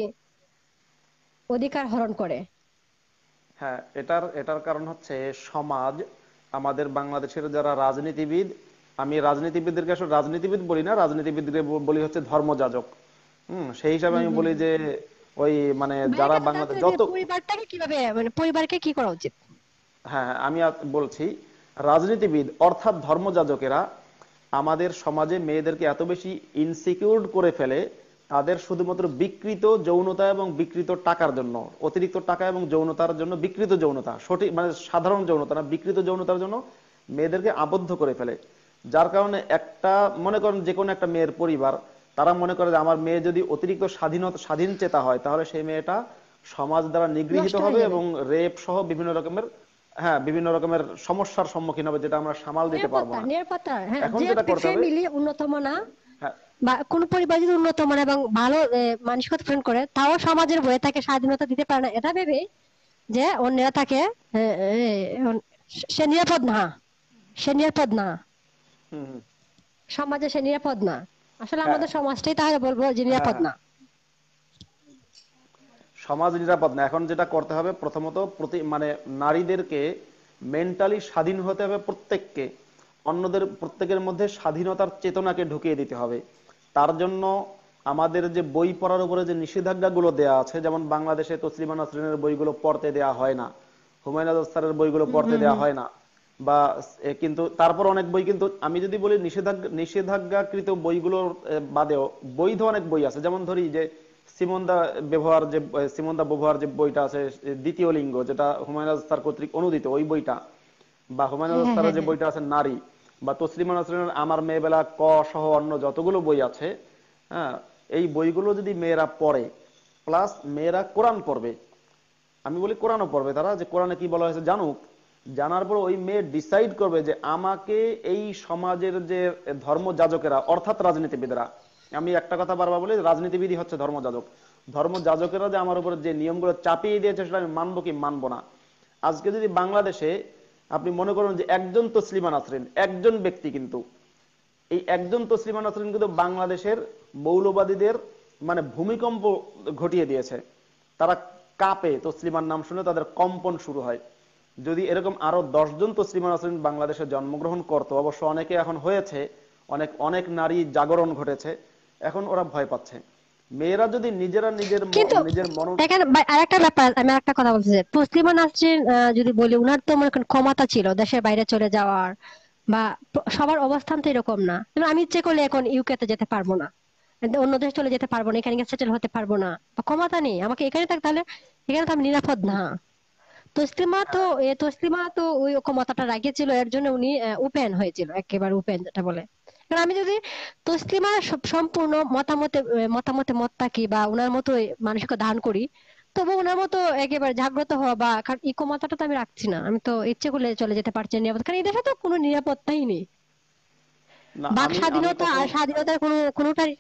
অধিকার হরণ করে হ্যাঁ এটার এটার কারণ হচ্ছে সমাজ আমাদের বাংলাদেশের যারা রাজনীতিবিদ আমি রাজনীতিবিদদেরকে আসলে রাজনীতিবিদ বলি না রাজনীতিবিদদের বলি হচ্ছে ধর্মযাজক হম সেই হিসাবে আমি বলি যে ওই মানে যারা বাংলাদেশ যত পরিবারটাকে কিভাবে মানে পরিবারকে কি করা উচিত হ্যাঁ, হ্যাঁ আমি বলছি রাজনীতিবিদ অর্থাৎ ধর্মযাজকেরা আমাদের সমাজে মেয়েদেরকে এত বেশি ইনসিকিউরড করে ফেলে তাদের শুধুমাত্র বিকৃত যৌনতা এবং বিকৃত টাকার জন্য অতিরিক্ত টাকা এবং যৌনতার জন্য বিকৃত যৌনতা সঠিক মানে সাধারণ যৌনতা না বিকৃত যৌনতার জন্য মেয়েদেরকে আবদ্ধ করে ফেলে যার কারণে একটা মনে করেন যে কোনো একটা মেয়ের পরিবার তারা মনে করে যে আমার মেয়ে যদি অতিরিক্ত স্বাধীনতা স্বাধীন চেতা হয় তাহলে সেই মেয়েটা সমাজ দ্বারা নিগৃহীত হবে এবং রেপ সহ বিভিন্ন রকমের হ্যাঁ বিভিন্ন রকমের সমস্যার সম্মুখীন হবে যেটা আমরা সামাল দিতে পারবো না হ্যাঁ, এখন যেটা করতে হবে হ্যাঁ। বা কোন পরিবার যদি উন্নত মানে এবং ভালো মানসিকতা করে তাও সমাজের বয়ে তাকে স্বাধীনতা দিতে পারে না এটা ভেবে যে অন্যরা তাকে সে নিরাপদ না সে নিরাপদ না সমাজে সে নিরাপদ না আসলে হ্যাঁ। আমাদের সমাজটাই তাহলে বলবো যে হ্যাঁ। নিরাপদ না সমাজ নিরাপদ না এখন যেটা করতে হবে প্রথমত প্রতি মানে নারীদেরকে মেন্টালি স্বাধীন হতে হবে প্রত্যেককে অন্যদের প্রত্যেকের মধ্যে স্বাধীনতার চেতনাকে ঢুকিয়ে দিতে হবে তার জন্য আমাদের যে বই পড়ার উপরে যে নিষেধাজ্ঞাগুলো দেয়া আছে যেমন বাংলাদেশে তসলিমা নাসরিনের বইগুলো পড়তে দেয়া হয় না হুমায়ুন আজাদ বইগুলো পড়তে দেয়া হয় না বা কিন্তু তারপর অনেক বই কিন্তু আমি যদি বলি নিষেধাজ্ঞা নিষেধাজ্ঞাকৃত বইগুলোর বাদেও বৈধ অনেক বই আছে যেমন ধরি যে সিমন্দা ব্যবহার যে সিমন্দা ব্যবহার যে বইটা আছে দ্বিতীয় লিঙ্গ যেটা হুমায়ুন আজহার কর্তৃক অনুদিত ওই বইটা বা হুমায়ুন আজহার যে বইটা আছে নারী বা তসলিমা নাসরিনের আমার মেয়েবেলা ক সহ অন্য যতগুলো বই আছে হ্যাঁ এই বইগুলো যদি মেয়েরা পড়ে প্লাস মেয়েরা কোরআন পড়বে আমি বলি কোরআনও পড়বে তারা যে কোরআনে কি বলা হয়েছে জানুক জানার পর ওই মেয়ে ডিসাইড করবে যে আমাকে এই সমাজের যে ধর্মযাজকেরা অর্থাৎ রাজনীতিবিদরা আমি একটা কথা বারবার বলি রাজনীতিবিদই হচ্ছে ধর্মযাজক ধর্মযাজকেরা যে আমার উপর যে নিয়মগুলো চাপিয়ে দিয়েছে সেটা আমি মানবো কি মানবো না আজকে যদি বাংলাদেশে আপনি মনে করেন যে একজন তসলিমা নাসরিন একজন ব্যক্তি কিন্তু এই একজন তসলিমা নাসরিন কিন্তু বাংলাদেশের মৌলবাদীদের মানে ভূমিকম্প ঘটিয়ে দিয়েছে তারা কাপে তসলিমার নাম শুনে তাদের কম্পন শুরু হয় যদি এরকম আরো দশজন তো শ্রীমান নাসরিন বাংলাদেশে জন্মগ্রহণ করত অবশ্য অনেকে এখন হয়েছে অনেক অনেক নারী জাগরণ ঘটেছে এখন ওরা ভয় পাচ্ছে মেয়েরা যদি নিজেরা নিজের নিজের মন দেখেন আরেকটা ব্যাপার আমি একটা কথা বলতে চাই তসলিমা নাসরিন যদি বলি উনার তো মনে ক্ষমতা ছিল দেশের বাইরে চলে যাওয়ার বা সবার অবস্থান তো এরকম না আমি ইচ্ছে করলে এখন ইউকে তে যেতে পারবো না অন্য দেশ চলে যেতে পারবো না এখানে সেটেল হতে পারবো না ক্ষমতা নেই আমাকে এখানে থাক তাহলে এখানে তো আমি নিরাপদ না তসলিমা তো তসলিমা তো ওই ক্ষমতাটা রাখিয়েছিল এর জন্য উনি ওপেন হয়েছিল একেবারে ওপেন যেটা বলে কারণ আমি যদি তসলিমা সম্পূর্ণ মতামতে মতামতে মত থাকি বা ওনার মতো মানুষকে দান করি তবু ওনার মতো একেবারে জাগ্রত হওয়া বা কারণ এই ক্ষমতাটা তো আমি রাখছি না আমি তো ইচ্ছে করলে চলে যেতে পারছি নিরাপদ কারণ এই দেশে তো কোনো নিরাপত্তাই নেই বাক স্বাধীনতা আর স্বাধীনতার কোনো কোনোটাই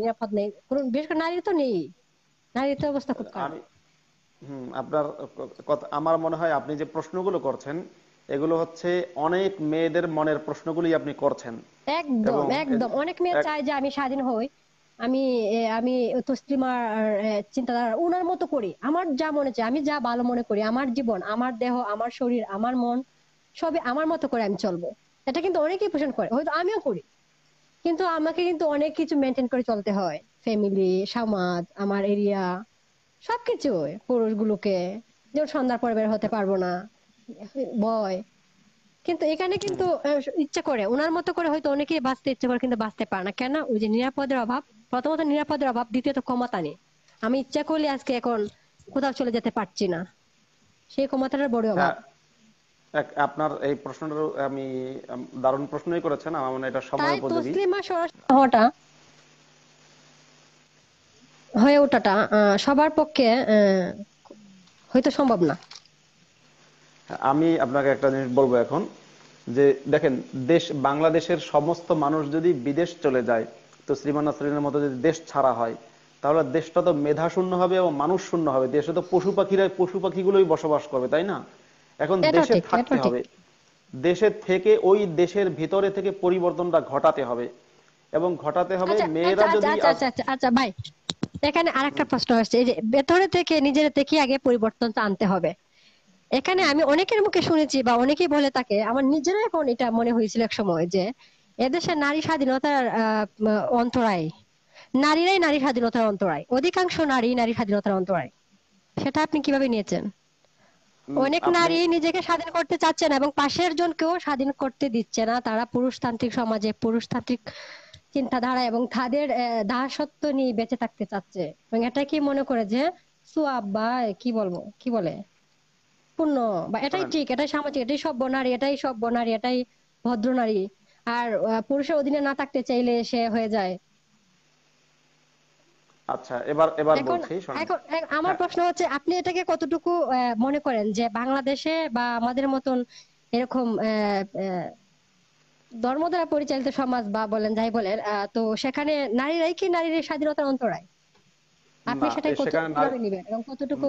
নিরাপদ নেই কোনো বিশেষ করে নারী তো নেই নারীর তো অবস্থা খুব খারাপ আপনার আমার মনে হয় আপনি যে প্রশ্নগুলো করছেন এগুলো হচ্ছে অনেক মেয়েদের মনের প্রশ্নগুলি আপনি করছেন একদম একদম অনেক মেয়ে চায় যে আমি স্বাধীন হই আমি আমি তসলিমার চিন্তাধারা ওনার মতো করি আমার যা মনে চায় আমি যা ভালো মনে করি আমার জীবন আমার দেহ আমার শরীর আমার মন সবই আমার মতো করে আমি চলবো এটা কিন্তু অনেকেই পোষণ করে হয়তো আমিও করি কিন্তু আমাকে কিন্তু অনেক কিছু মেনটেন করে চলতে হয় ফ্যামিলি সমাজ আমার এরিয়া সবকিছুই পুরুষগুলোকে যেমন সন্ধ্যার পরে বের হতে পারবো না ভয় কিন্তু এখানে কিন্তু ইচ্ছে করে ওনার মতো করে হয়তো অনেকেই বাঁচতে ইচ্ছে করে কিন্তু বাঁচতে পারে না কেন ওই যে নিরাপদের অভাব প্রথমত নিরাপদের অভাব দ্বিতীয়ত ক্ষমতা নেই আমি ইচ্ছা করলে আজকে এখন কোথাও চলে যেতে পারছি না সেই ক্ষমতাটার বড় অভাব হ্যাঁ। আপনার এই প্রশ্নটা আমি দারুণ প্রশ্নই করেছেন আমার মনে এটা সময় উপযোগী তাই তসলিমা সরাসরি হওয়াটা হয়ে ওঠাটা সবার পক্ষে হয়তো সম্ভব না আমি আপনাকে একটা জিনিস বলবো এখন যে দেখেন দেশ বাংলাদেশের সমস্ত মানুষ যদি বিদেশ চলে যায় তো শ্রীমান নাসরিনের মতো যদি দেশ ছাড়া হয় তাহলে দেশটা তো মেধা শূন্য হবে এবং মানুষ শূন্য হবে দেশে তো পশু পাখিরা পশু পাখিগুলোই বসবাস করবে তাই না এখন দেশে থাকতে হবে দেশে থেকে ওই দেশের ভিতরে থেকে পরিবর্তনটা ঘটাতে হবে এবং ঘটাতে হবে আচ্ছা, আচ্ছা, মেয়েরা আচ্ছা, যদি আচ্ছা আচ্ছা ভাই এখানে আর একটা প্রশ্ন আসছে যে ভেতরে থেকে নিজের থেকে আগে পরিবর্তন আনতে হবে এখানে আমি অনেকের মুখে শুনেছি বা অনেকেই বলে থাকে আমার নিজেরও এখন এটা মনে হয়েছিল এক সময় যে এদেশে নারী স্বাধীনতার অন্তরায় নারীরাই নারী স্বাধীনতার অন্তরায় অধিকাংশ নারী নারী স্বাধীনতার অন্তরায় সেটা আপনি কিভাবে নিয়েছেন অনেক নারী নিজেকে স্বাধীন করতে চাচ্ছে না এবং পাশের জনকেও স্বাধীন করতে দিচ্ছে না তারা পুরুষতান্ত্রিক সমাজে পুরুষতান্ত্রিক চিন্তাধারা এবং তাদের দাসত্ব নিয়ে বেঁচে থাকতে চাচ্ছে এবং এটা কি মনে করে যে সোয়াব বা কি বলবো কি বলে পূর্ণ বা এটাই ঠিক এটাই সামাজিক এটাই সব বনারী এটাই সব বনারী এটাই ভদ্র নারী আর পুরুষের অধীনে না থাকতে চাইলে সে হয়ে যায় আচ্ছা এবার এবার বলছি এখন আমার হ্যাঁ। প্রশ্ন হচ্ছে আপনি এটাকে কতটুকু মনে করেন যে বাংলাদেশে বা আমাদের মতন এরকম আহ ধর্ম দ্বারা পরিচালিত সমাজ বা বলেন যাই বলেন তো সেখানে নারীরাই কি নারীর স্বাধীনতার অন্তরায় আপনি সেটা কতটুকু নেবেন এবং কতটুকু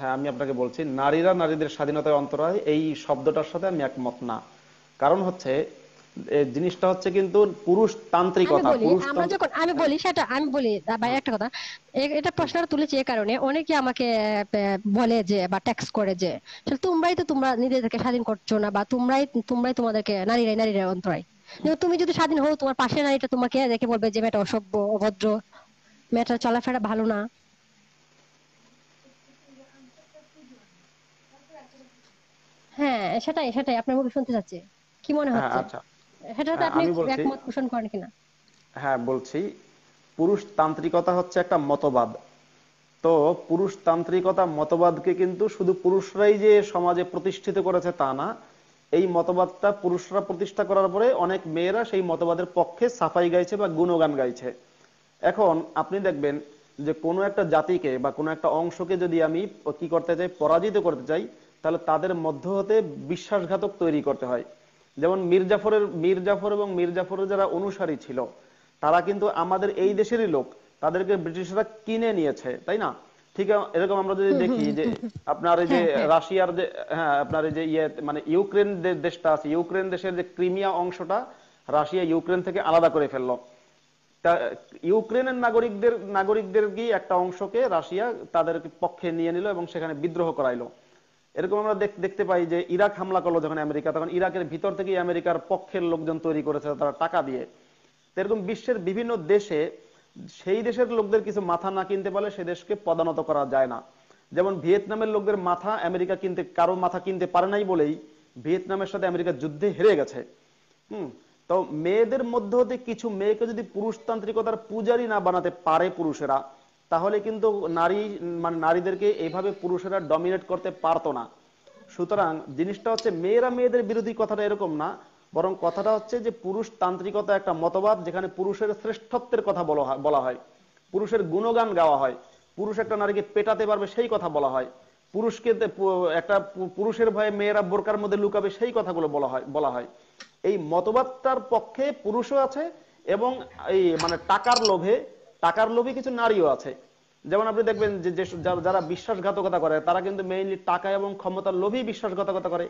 হ্যাঁ আমি আপনাকে বলছি নারীরা নারীদের স্বাধীনতার অন্তরায় এই শব্দটার সাথে আমি একমত না কারণ হচ্ছে জিনিসটা হচ্ছে কিন্তু পুরুষ তান্ত্রিকতা পুরুষ আমরা যখন আমি বলি সেটা আমি বলি ভাই একটা কথা এটা প্রশ্ন তুলেছি এই কারণে অনেকে আমাকে বলে যে বা ট্যাক্স করে যে তোমরাই তো তোমরা নিজেদেরকে স্বাধীন করছো না বা তোমরাই তোমরাই তোমাদেরকে নারীরাই নারীরা অন্তরায় তুমি যদি স্বাধীন হও তোমার পাশে নারীটা তোমাকে দেখে বলবে যে মেয়েটা অসভ্য অভদ্র মেয়েটার চলাফেরা ভালো না হ্যাঁ সেটাই সেটাই আপনার মুখে শুনতে চাচ্ছি কি মনে হ্যাঁ, হচ্ছে আচ্ছা সেটাতে হ্যাঁ, আপনি একমত পোষণ হ্যাঁ বলছি পুরুষ তান্ত্রিকতা হচ্ছে একটা মতবাদ তো পুরুষ তান্ত্রিকতা মতবাদকে কিন্তু শুধু পুরুষরাই যে সমাজে প্রতিষ্ঠিত করেছে তা না এই মতবাদটা পুরুষরা প্রতিষ্ঠা করার পরে অনেক মেয়েরা সেই মতবাদের পক্ষে সাফাই গাইছে বা গুণগান গাইছে এখন আপনি দেখবেন যে কোনো একটা জাতিকে বা কোনো একটা অংশকে যদি আমি কি করতে চাই পরাজিত করতে চাই তাহলে তাদের মধ্য হতে বিশ্বাসঘাতক তৈরি করতে হয় যেমন মির্জাফরের মির্জাফর এবং মির্জাফরের যারা অনুসারী ছিল তারা কিন্তু আমাদের এই দেশেরই লোক তাদেরকে ব্রিটিশরা কিনে নিয়েছে তাই না ঠিক এরকম আমরা যদি দেখি যে আপনার এই যে হ্যাঁ, হ্যাঁ। রাশিয়ার যে হ্যাঁ আপনার এই যে ইয়ে মানে ইউক্রেন দেশটা আছে ইউক্রেন দেশের যে ক্রিমিয়া অংশটা রাশিয়া ইউক্রেন থেকে আলাদা করে ফেললো তা ইউক্রেনের নাগরিকদের নাগরিকদের গিয়ে একটা অংশকে রাশিয়া তাদের পক্ষে নিয়ে নিল এবং সেখানে বিদ্রোহ করাইলো এরকম আমরা দেখতে পাই যে ইরাক হামলা করলো যখন আমেরিকা তখন ইরাকের ভিতর থেকে আমেরিকার পক্ষের লোকজন তৈরি করেছে তারা টাকা দিয়ে এরকম বিশ্বের বিভিন্ন দেশে সেই দেশের লোকদের কিছু মাথা না কিনতে পারলে সে দেশকে পদানত করা যায় না যেমন ভিয়েতনামের লোকদের মাথা আমেরিকা কিনতে কারো মাথা কিনতে পারে নাই বলেই ভিয়েতনামের সাথে আমেরিকা যুদ্ধে হেরে গেছে হুম তো মেয়েদের মধ্যে কিছু মেয়েকে যদি পুরুষতান্ত্রিকতার পূজারি না বানাতে পারে পুরুষেরা তাহলে কিন্তু নারী মানে নারীদেরকে এইভাবে পুরুষেরা ডমিনেট করতে পারতো না সুতরাং জিনিসটা হচ্ছে মেয়েরা মেয়েদের বিরোধী কথাটা এরকম না বরং কথাটা হচ্ছে যে পুরুষ তান্ত্রিকতা একটা মতবাদ যেখানে পুরুষের শ্রেষ্ঠত্বের কথা বলা হয় পুরুষের গুণগান গাওয়া হয় পুরুষ একটা নারীকে পেটাতে পারবে সেই কথা বলা হয় পুরুষকে একটা পুরুষের ভয়ে মেয়েরা বোরকার মধ্যে লুকাবে সেই কথাগুলো বলা হয় বলা হয় এই মতবাদটার পক্ষে পুরুষও আছে এবং এই মানে টাকার লোভে টাকার লোভী কিছু নারীও আছে যেমন আপনি দেখবেন যে যারা বিশ্বাসঘাতকতা করে তারা কিন্তু মেইনলি টাকা এবং ক্ষমতার লোভী বিশ্বাসঘাতকতা করে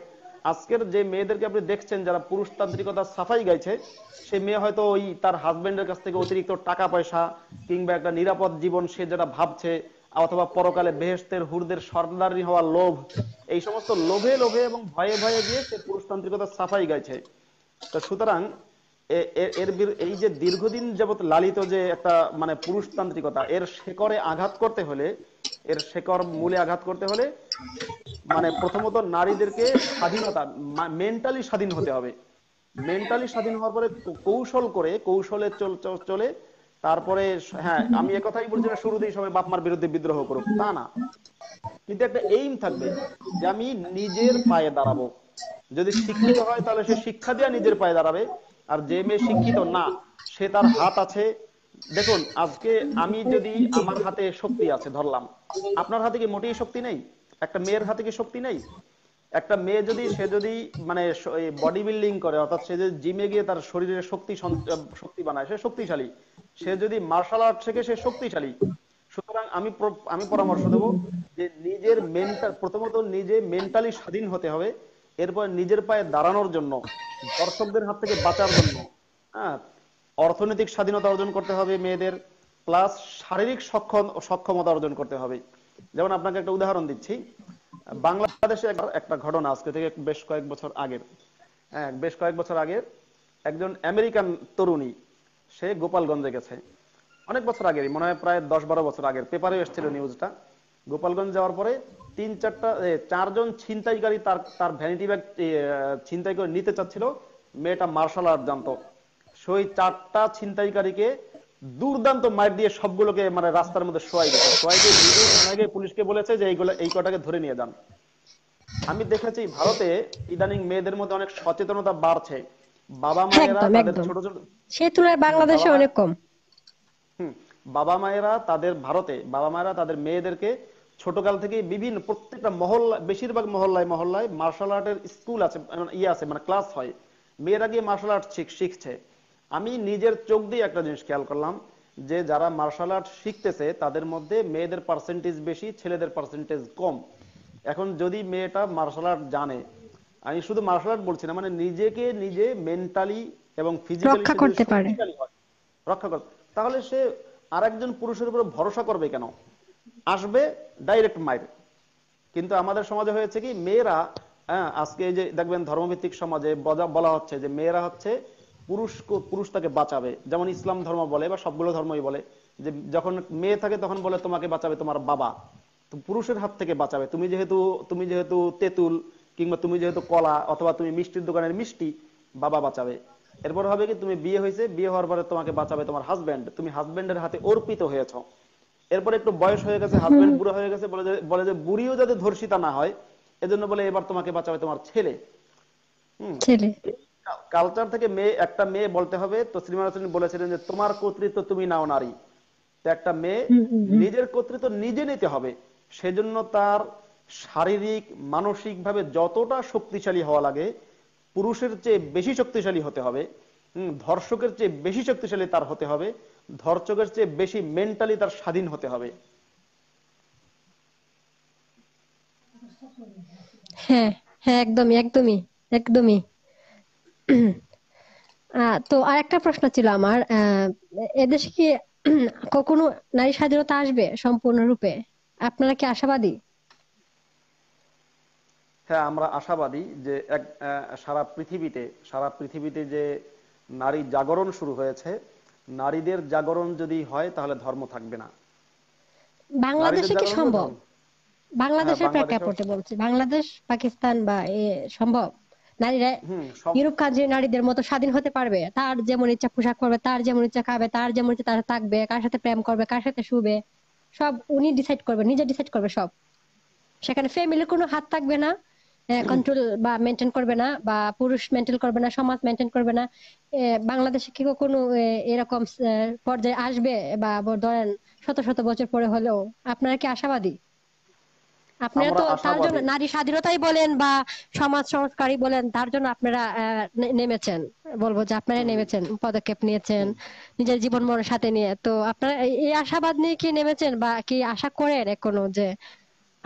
আজকের যে মেয়েদেরকে আপনি দেখছেন যারা পুরুষতান্ত্রিকতা সাফাই গাইছে সে মেয়ে হয়তো ওই তার হাজবেন্ডের কাছ থেকে অতিরিক্ত টাকা পয়সা কিংবা একটা নিরাপদ জীবন সে যেটা ভাবছে অথবা পরকালে বেহেস্তের হুরদের সর্দারি হওয়ার লোভ এই সমস্ত লোভে লোভে এবং ভয়ে ভয়ে গিয়ে সে পুরুষতান্ত্রিকতা সাফাই গাইছে তো সুতরাং এই যে দীর্ঘদিন যাবত লালিত যে একটা মানে পুরুষতান্ত্রিকতা এর শেকরে আঘাত করতে হলে এর শেকর মূলে আঘাত করতে হলে মানে প্রথমত নারীদেরকে স্বাধীনতা মেন্টালি স্বাধীন হতে হবে মেন্টালি স্বাধীন হওয়ার পরে কৌশল করে কৌশলে চলে তারপরে হ্যাঁ আমি একথাই বলছি না শুরুতেই সবাই বাপ মার বিরুদ্ধে বিদ্রোহ করুক তা না কিন্তু একটা এইম থাকবে যে আমি নিজের পায়ে দাঁড়াবো যদি শিক্ষিত হয় তাহলে সে শিক্ষা দিয়ে নিজের পায়ে দাঁড়াবে আর যে মেয়ে শিক্ষিত না সে তার হাত আছে দেখুন আজকে আমি যদি আমার হাতে শক্তি আছে ধরলাম আপনার হাতে কি মোটেই শক্তি নেই একটা মেয়ের হাতে কি শক্তি নেই একটা মেয়ে যদি সে যদি মানে বডি বিল্ডিং করে অর্থাৎ সে যদি জিমে গিয়ে তার শরীরে শক্তি শক্তি বানায় সে শক্তিশালী সে যদি মার্শাল আর্ট শেখে সে শক্তিশালী সুতরাং আমি আমি পরামর্শ দেব যে নিজের মেন্টাল প্রথমত নিজে মেন্টালি স্বাধীন হতে হবে এরপর নিজের পায়ে দাঁড়ানোর জন্য দর্শকদের হাত থেকে বাঁচার জন্য হ্যাঁ অর্থনৈতিক স্বাধীনতা অর্জন করতে হবে মেয়েদের প্লাস শারীরিক সক্ষম সক্ষমতা অর্জন করতে হবে যেমন আপনাকে একটা উদাহরণ দিচ্ছি বাংলাদেশে একটা ঘটনা আজকে থেকে বেশ কয়েক বছর আগের হ্যাঁ বেশ কয়েক বছর আগে একজন আমেরিকান তরুণী সে গোপালগঞ্জে গেছে অনেক বছর আগেরই মনে হয় প্রায় দশ বারো বছর আগের পেপারে এসেছিল নিউজটা গোপালগঞ্জ যাওয়ার পরে তিন চারটা চারজন ছিনতাইকারী তার তার ভ্যানিটি ব্যাগ ছিনতাই করে নিতে চাচ্ছিল মেয়েটা মার্শাল আর্ট জানত সেই চারটা ছিনতাইকারীকে দুর্দান্ত মার দিয়ে সবগুলোকে মানে রাস্তার মধ্যে শোয়াই গেছে শোয়াই দিয়ে অনেকে পুলিশকে বলেছে যে এইগুলো এই কটাকে ধরে নিয়ে যান আমি দেখেছি ভারতে ইদানিং মেয়েদের মধ্যে অনেক সচেতনতা বাড়ছে বাবা মায়েরা তাদের ছোট ছোট সে তুলনায় বাংলাদেশে অনেক কম বাবা মায়েরা তাদের ভারতে বাবা মায়েরা তাদের মেয়েদেরকে ছোটকাল থেকে বিভিন্ন প্রত্যেকটা মহল্লা বেশিরভাগ মহল্লায় মহল্লায় মার্শাল আর্টের স্কুল আছে মানে ইয়ে আছে মানে ক্লাস হয় মেয়েরা গিয়ে মার্শাল আর্ট শিখছে আমি নিজের চোখ দিয়ে একটা জিনিস খেয়াল করলাম যে যারা মার্শাল আর্ট শিখতেছে তাদের মধ্যে মেয়েদের পার্সেন্টেজ বেশি ছেলেদের পার্সেন্টেজ কম এখন যদি মেয়েটা মার্শাল আর্ট জানে আমি শুধু মার্শাল আর্ট বলছি না মানে নিজেকে নিজে মেন্টালি এবং ফিজিক্যালি রক্ষা করতে পারে রক্ষা করতে তাহলে সে আর একজন পুরুষের উপর ভরসা করবে কেন আসবে ডাইরেক্ট মাইর কিন্তু আমাদের সমাজে হয়েছে কি মেয়েরা হ্যাঁ, আজকে যে দেখবেন ধর্মভিত্তিক সমাজে বলা হচ্ছে যে মেয়েরা হচ্ছে পুরুষ পুরুষ তাকে বাঁচাবে যেমন ইসলাম ধর্ম বলে বা সবগুলো ধর্মই বলে যে যখন মেয়ে থাকে তখন বলে তোমাকে বাঁচাবে তোমার বাবা তো পুরুষের হাত থেকে বাঁচাবে তুমি যেহেতু তুমি যেহেতু তেঁতুল কিংবা তুমি যেহেতু কলা অথবা তুমি মিষ্টির দোকানের মিষ্টি বাবা বাঁচাবে এরপর হবে কি তুমি বিয়ে হয়েছে বিয়ে হওয়ার পরে তোমাকে বাঁচাবে তোমার হাজব্যান্ড তুমি হাজব্যান্ডের হাতে অর্পিত হয়েছ এরপর একটু বয়স হয়ে গেছে হাজব্যান্ড বুড়ো হয়ে গেছে বলে যে বলে যে বুড়িও যাতে ধর্ষিতা না হয় এজন্য বলে এবার তোমাকে বাঁচাবে তোমার ছেলে ছেলে কালচার থেকে মেয়ে একটা মেয়ে বলতে হবে তো শ্রীমান বলেছিলেন যে তোমার কর্তৃত্ব তুমি নাও নারী তো একটা মেয়ে নিজের কর্তৃত্ব নিজে নিতে হবে সেজন্য তার শারীরিক মানসিক ভাবে যতটা শক্তিশালী হওয়া লাগে পুরুষের চেয়ে বেশি শক্তিশালী হতে হবে ধর্ষকের চেয়ে বেশি শক্তিশালী তার হতে হবে ধর্ষকের চেয়ে বেশি মেন্টালি তার স্বাধীন হতে হবে হ্যাঁ হ্যাঁ একদমই একদমই একদমই তো আর একটা প্রশ্ন ছিল আমার এদেশে কি কখনো নারী স্বাধীনতা আসবে সম্পূর্ণরূপে আপনারা কি আশাবাদী হ্যাঁ আমরা আশাবাদী যে এক সারা পৃথিবীতে সারা পৃথিবীতে যে নারী জাগরণ শুরু হয়েছে নারীদের জাগরণ যদি হয় তাহলে ধর্ম থাকবে না বাংলাদেশে কি সম্ভব বাংলাদেশের হ্যাঁ, প্রেক্ষাপটে বলছি বাংলাদেশ পাকিস্তান বা এ সম্ভব নারীরা ইউরোপ কান্ট্রি নারীদের মতো স্বাধীন হতে পারবে তার যেমন ইচ্ছা পোশাক পরবে তার যেমন ইচ্ছা খাবে তার যেমন ইচ্ছা তার থাকবে কার সাথে প্রেম করবে কার সাথে শুবে সব উনি ডিসাইড করবে নিজে ডিসাইড করবে সব সেখানে ফ্যামিলির কোনো হাত থাকবে না কন্ট্রোল হ্যাঁ, বা মেনটেন করবে না বা পুরুষ মেনটেন করবে না সমাজ মেনটেন করবে না বাংলাদেশে কি কোনো এরকম পর্যায়ে আসবে বা ধরেন শত শত বছর পরে হলেও আপনারা কি আশাবাদী আপনারা তো তার জন্য নারী স্বাধীনতাই বলেন বা সমাজ সংস্কারই বলেন তার জন্য আপনারা নেমেছেন বলবো যে আপনারা নেমেছেন পদক্ষেপ নিয়েছেন নিজের জীবন মনের সাথে নিয়ে তো আপনারা এই আশাবাদ নিয়ে কি নেমেছেন বা কি আশা করেন এখনো যে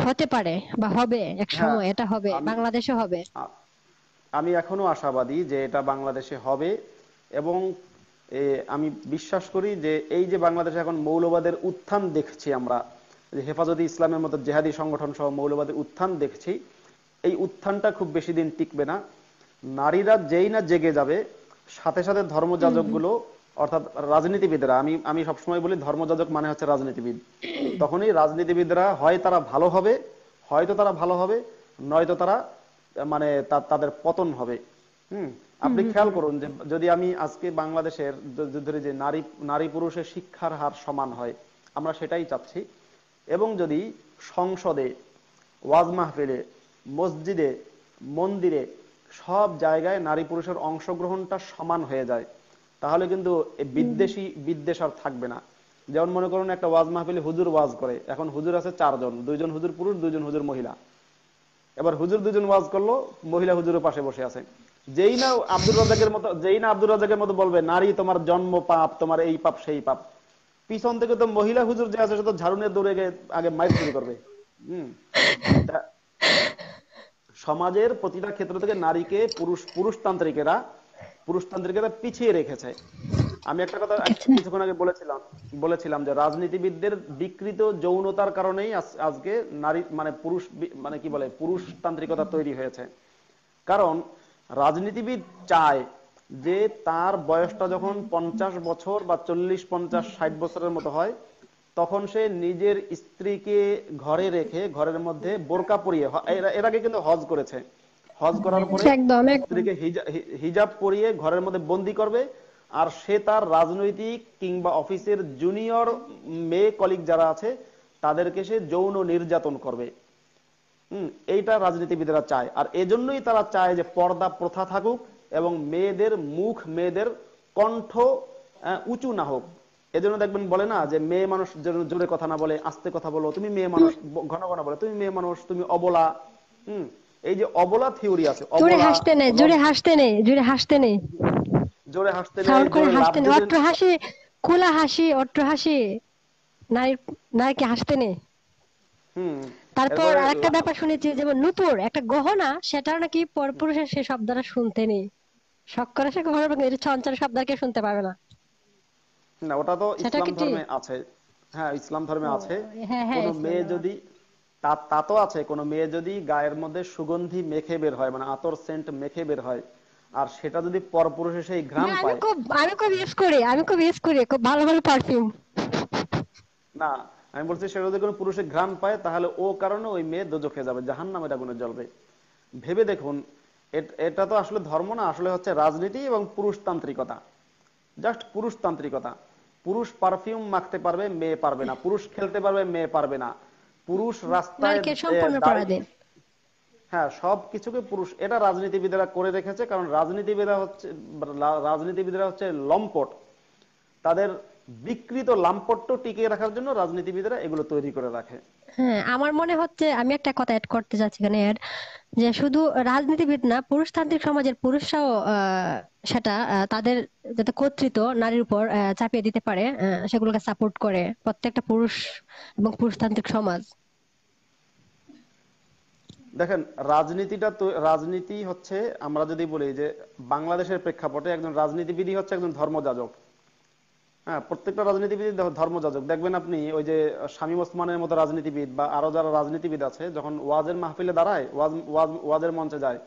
হতে পারে বা হবে এক হ্যাঁ, সময় এটা হবে বাংলাদেশে হবে আমি এখনো আশাবাদী যে এটা বাংলাদেশে হবে এবং আমি বিশ্বাস করি যে এই যে বাংলাদেশে এখন মৌলবাদের উত্থান দেখছি আমরা যে হেফাজতে ইসলামের মতো জেহাদি সংগঠন সহ মৌলবাদের উত্থান দেখছি এই উত্থানটা খুব বেশি দিন টিকবে না নারীরা যেই না জেগে যাবে সাথে সাথে ধর্মযাজকগুলো অর্থাৎ রাজনীতিবিদরা আমি আমি সবসময় বলি ধর্মযাজক মানে হচ্ছে রাজনীতিবিদ তখনই রাজনীতিবিদরা হয় তারা ভালো হবে হয়তো তারা ভালো হবে নয়তো তারা মানে তাদের পতন হবে হুম আপনি খেয়াল করুন যে যদি আমি আজকে বাংলাদেশের ধরে যে নারী নারী পুরুষের শিক্ষার হার সমান হয় আমরা সেটাই চাচ্ছি এবং যদি সংসদে ওয়াজ মাহফিলে মসজিদে মন্দিরে সব জায়গায় নারী পুরুষের অংশগ্রহণটা সমান হয়ে যায় তাহলে কিন্তু বিদ্বেষী বিদ্বেষ আর থাকবে না যেমন মনে করুন একটা ওয়াজ মাহফিলে হুজুর ওয়াজ করে এখন হুজুর আছে চারজন দুইজন হুজুর পুরুষ দুইজন হুজুর মহিলা এবার হুজুর দুজন ওয়াজ করলো মহিলা হুজুরের পাশে বসে আছে যেই না আব্দুর রাজাকের মতো যেই না আব্দুর রাজাকের মতো বলবে নারী তোমার জন্ম পাপ তোমার এই পাপ সেই পাপ পিছন থেকে তো মহিলা হুজুর যে আছে সে তো ঝাড়ুনে দৌড়ে গিয়ে আগে মাইক শুরু করবে হম সমাজের প্রতিটা ক্ষেত্র থেকে নারীকে পুরুষ পুরুষতান্ত্রিকেরা পুরুষতন্ত্রীকে পিছিয়ে রেখেছে আমি একটা কথা কিছুক্ষণ আগে বলেছিলাম বলেছিলাম যে রাজনীতিবিদদের বিকৃত যৌনতার কারণেই আজকে নারী মানে পুরুষ মানে কি বলে পুরুষতান্ত্রিকতা তৈরি হয়েছে কারণ রাজনীতিবিদ চায় যে তার বয়সটা যখন পঞ্চাশ বছর বা চল্লিশ পঞ্চাশ ষাট বছরের মতো হয় তখন সে নিজের স্ত্রীকে ঘরে রেখে ঘরের মধ্যে বোরকা পরিয়ে এর আগে কিন্তু হজ করেছে হজ করার পরে স্ত্রীকে হিজাব পরিয়ে ঘরের মধ্যে বন্দি করবে আর সে তার রাজনৈতিক কিংবা অফিসের জুনিয়র মেয়ে কলিগ যারা আছে তাদেরকে সে যৌন নির্যাতন করবে হম এইটা রাজনীতিবিদরা চায় আর এজন্যই তারা চায় যে পর্দা প্রথা থাকুক এবং মেয়েদের মুখ মেয়েদের কণ্ঠ উঁচু না হোক এজন্য দেখবেন বলে না যে মেয়ে মানুষ জোরে কথা না বলে আস্তে কথা বলো তুমি মেয়ে মানুষ ঘন ঘন বলে তুমি মেয়ে মানুষ তুমি অবলা হম এই যে অবলা থিওরি আছে জোরে হাসতে নেই জোরে হাসতে নেই জোরে হাসতে নেই জোরে হাসতে নেই সাউন্ড করে হাসতে নেই অট্ট হাসি খোলা হাসি অট্ট হাসি নাই নাই কি হাসতে নেই হুম তারপর আরেকটা ব্যাপার শুনেছি যেমন নূপুর একটা গহনা সেটা নাকি পরপুরুষের সে দ্বারা শুনতে নেই শখ করে সে গহনা এটা চঞ্চল শব্দ কে শুনতে পাবে না না ওটা তো ইসলাম ধর্মে আছে হ্যাঁ ইসলাম ধর্মে আছে হ্যাঁ, হ্যাঁ, কোন মেয়ে যদি তা তা তো আছে কোনো মেয়ে যদি গায়ের মধ্যে সুগন্ধি মেখে বের হয় মানে আতর সেন্ট মেখে বের হয় আর সেটা যদি পরপুরুষে সেই ঘ্রাণ পায় আমি খুব আমি খুব ইউজ করি আমি খুব ইউজ করি খুব ভালো ভালো পারফিউম না আমি বলছি সেটা যদি কোনো পুরুষে ঘ্রাণ পায় তাহলে ও কারণে ওই মেয়ে দোজখে যাবে জাহান্নামের আগুনে জ্বলবে ভেবে দেখুন এটা তো আসলে ধর্ম না আসলে হচ্ছে রাজনীতি এবং পুরুষতান্ত্রিকতা জাস্ট পুরুষতান্ত্রিকতা পুরুষ পারফিউম মাখতে পারবে মেয়ে পারবে না পুরুষ খেলতে পারবে মেয়ে পারবে না পুরুষ রাস্তায় হ্যাঁ সব কিছুকে পুরুষ এটা রাজনীতিবিদরা করে রেখেছে কারণ রাজনীতিবিদরা হচ্ছে রাজনীতিবিদরা হচ্ছে লম্পট তাদের বিকৃত লাম্পট্য টিকিয়ে রাখার জন্য রাজনীতিবিদরা এগুলো তৈরি করে রাখে হ্যাঁ আমার মনে হচ্ছে আমি একটা কথা অ্যাড করতে চাচ্ছি এখানে অ্যাড যে শুধু রাজনীতিবিদ না পুরুষতান্ত্রিক সমাজের পুরুষরাও সেটা তাদের যাতে কর্তৃত্ব নারীর উপর চাপিয়ে দিতে পারে সেগুলোকে সাপোর্ট করে প্রত্যেকটা পুরুষ এবং পুরুষতান্ত্রিক সমাজ দেখেন রাজনীতিটা তো রাজনীতি হচ্ছে আমরা যদি বলি যে বাংলাদেশের প্রেক্ষাপটে একজন রাজনীতিবিদই হচ্ছে একজন ধর্মযাজক হ্যাঁ প্রত্যেকটা রাজনীতিবিদ ধর্মযাজক দেখবেন আপনি ওই যে শামীম ওসমানের মতো রাজনীতিবিদ বা আরো যারা রাজনীতিবিদ আছে যখন ওয়াজের মাহফিলে দাঁড়ায় ওয়াজ ওয়াজের মঞ্চে যায়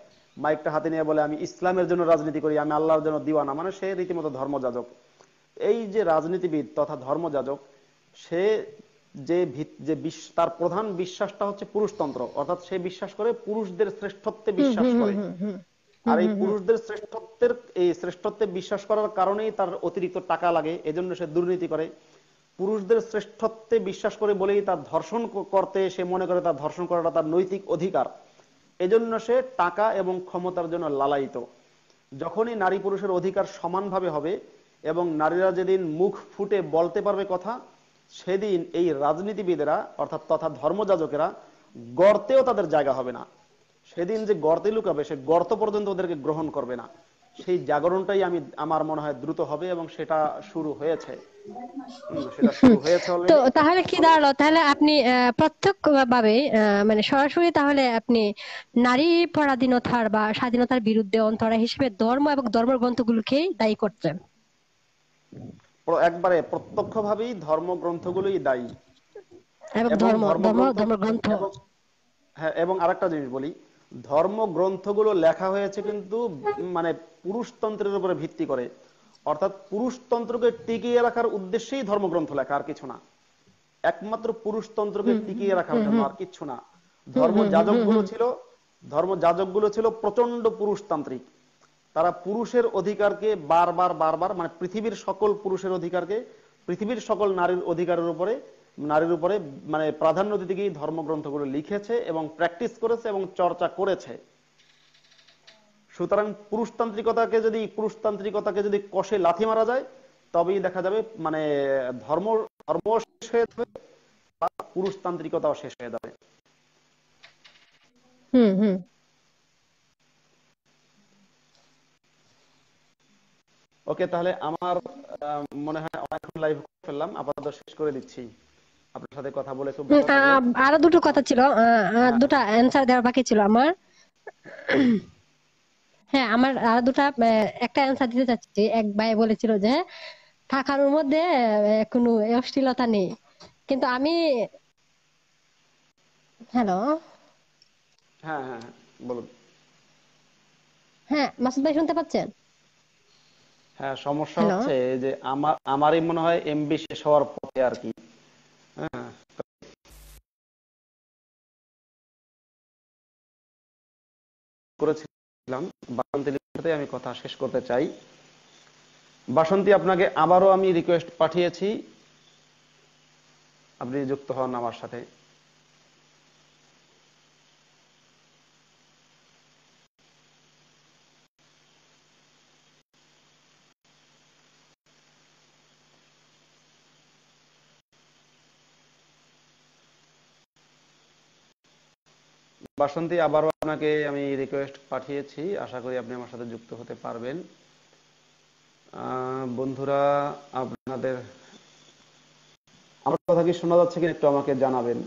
মাইকটা হাতে নিয়ে বলে আমি ইসলামের জন্য রাজনীতি করি আমি আল্লাহর জন্য দিওয়ানা মানে সে রীতিমতো ধর্মযাজক এই যে রাজনীতিবিদ তথা ধর্মযাজক সে যে যে তার প্রধান বিশ্বাসটা হচ্ছে পুরুষতন্ত্র অর্থাৎ সে বিশ্বাস করে পুরুষদের শ্রেষ্ঠত্বে বিশ্বাস করে আর এই পুরুষদের শ্রেষ্ঠত্বের এই শ্রেষ্ঠত্বে বিশ্বাস করার কারণেই তার অতিরিক্ত টাকা লাগে এজন্য সে দুর্নীতি করে পুরুষদের শ্রেষ্ঠত্বে বিশ্বাস করে বলেই তার ধর্ষণ করতে সে মনে করে তার ধর্ষণ করাটা তার নৈতিক অধিকার এজন্য সে টাকা এবং ক্ষমতার জন্য লালায়িত যখনই নারী পুরুষের অধিকার সমানভাবে হবে এবং নারীরা যেদিন মুখ ফুটে বলতে পারবে কথা সেদিন এই রাজনীতিবিদেরা অর্থাৎ তথা ধর্মযাজকেরা গর্তেও তাদের জায়গা হবে না সেদিন যে গর্তে লুকাবে সে গর্ত পর্যন্ত ওদেরকে গ্রহণ করবে না সেই জাগরণটাই আমি আমার মনে হয় দ্রুত হবে এবং সেটা শুরু হয়েছে তো তাহলে কি দাঁড়ালো তাহলে আপনি প্রত্যক্ষভাবে ভাবে মানে সরাসরি তাহলে আপনি নারী পরাধীনতার বা স্বাধীনতার বিরুদ্ধে অন্তরা হিসেবে ধর্ম এবং গুলোকেই দায়ী করছেন একবারে প্রত্যক্ষভাবেই ভাবেই দায়ী এবং ধর্ম ধর্মগ্রন্থ হ্যাঁ এবং আরেকটা জিনিস বলি ধর্মগ্রন্থগুলো লেখা হয়েছে কিন্তু মানে পুরুষতন্ত্রের উপরে ভিত্তি করে অর্থাৎ পুরুষতন্ত্রকে টিকিয়ে রাখার উদ্দেশ্যেই ধর্মগ্রন্থ লেখা আর কিছু না একমাত্র পুরুষতন্ত্রকে টিকিয়ে রাখা আর কিছু না ধর্ম যাজকগুলো ছিল ধর্ম যাজকগুলো ছিল প্রচন্ড পুরুষতান্ত্রিক তারা পুরুষের অধিকারকে বারবার বারবার মানে পৃথিবীর সকল পুরুষের অধিকারকে পৃথিবীর সকল নারীর অধিকারের উপরে নারীর উপরে মানে প্রাধান্য দিতে গিয়ে ধর্মগ্রন্থগুলো লিখেছে এবং প্র্যাকটিস করেছে এবং চর্চা করেছে সুতরাং পুরুষতান্ত্রিকতাকে যদি পুরুষতান্ত্রিকতাকে যদি কষে লাথি মারা যায় তবেই দেখা যাবে মানে ধর্ম ধর্ম শেষ হয়ে যাবে বা পুরুষতান্ত্রিকতাও শেষ হয়ে যাবে ওকে তাহলে আমার মনে হয় অনেকক্ষণ লাইভ ফেললাম আপাতত শেষ করে দিচ্ছি আপনার সাথে কথা বলে খুব আরো দুটো কথা ছিল দুটো অ্যানসার দেওয়ার বাকি ছিল আমার হ্যাঁ আমার আরো দুটা একটা অ্যানসার দিতে চাচ্ছি এক ভাই বলেছিল যে থাকার মধ্যে কোনো অশ্লীলতা নেই কিন্তু আমি হ্যালো হ্যাঁ, হ্যাঁ হ্যাঁ বলুন হ্যাঁ মাসুদ ভাই শুনতে পাচ্ছেন হ্যাঁ সমস্যা হচ্ছে যে আমার আমারই মনে হয় এমবি শেষ হওয়ার পথে আর কি করেছিলাম বাসন্তীর সাথে আমি কথা শেষ করতে চাই বাসন্তী আপনাকে আবারও আমি রিকোয়েস্ট পাঠিয়েছি আপনি যুক্ত হন আমার সাথে বাসন্তী আবারও আপনাকে আমি রিকোয়েস্ট পাঠিয়েছি আশা করি আপনি আমার সাথে যুক্ত হতে পারবেন বন্ধুরা আপনাদের আমার কথা কি শোনা যাচ্ছে কিনা একটু আমাকে জানাবেন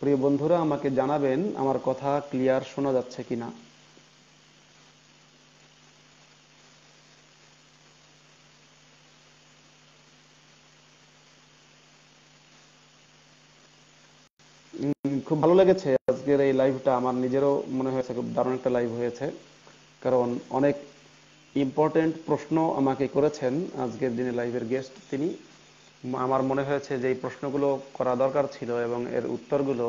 প্রিয় বন্ধুরা আমাকে জানাবেন আমার কথা ক্লিয়ার শোনা যাচ্ছে কিনা খুব ভালো লেগেছে আজকের এই লাইভটা আমার নিজেরও মনে হয়েছে খুব দারুণ একটা লাইভ হয়েছে কারণ অনেক ইম্পর্টেন্ট প্রশ্ন আমাকে করেছেন আজকের দিনে লাইভের গেস্ট তিনি আমার মনে হয়েছে যে এই প্রশ্নগুলো করা দরকার ছিল এবং এর উত্তরগুলো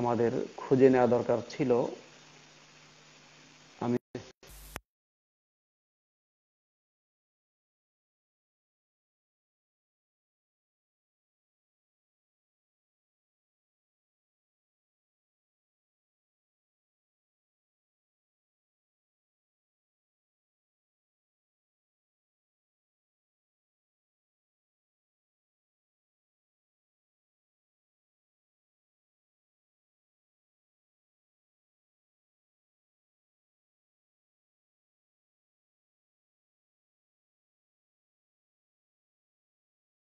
আমাদের খুঁজে নেওয়া দরকার ছিল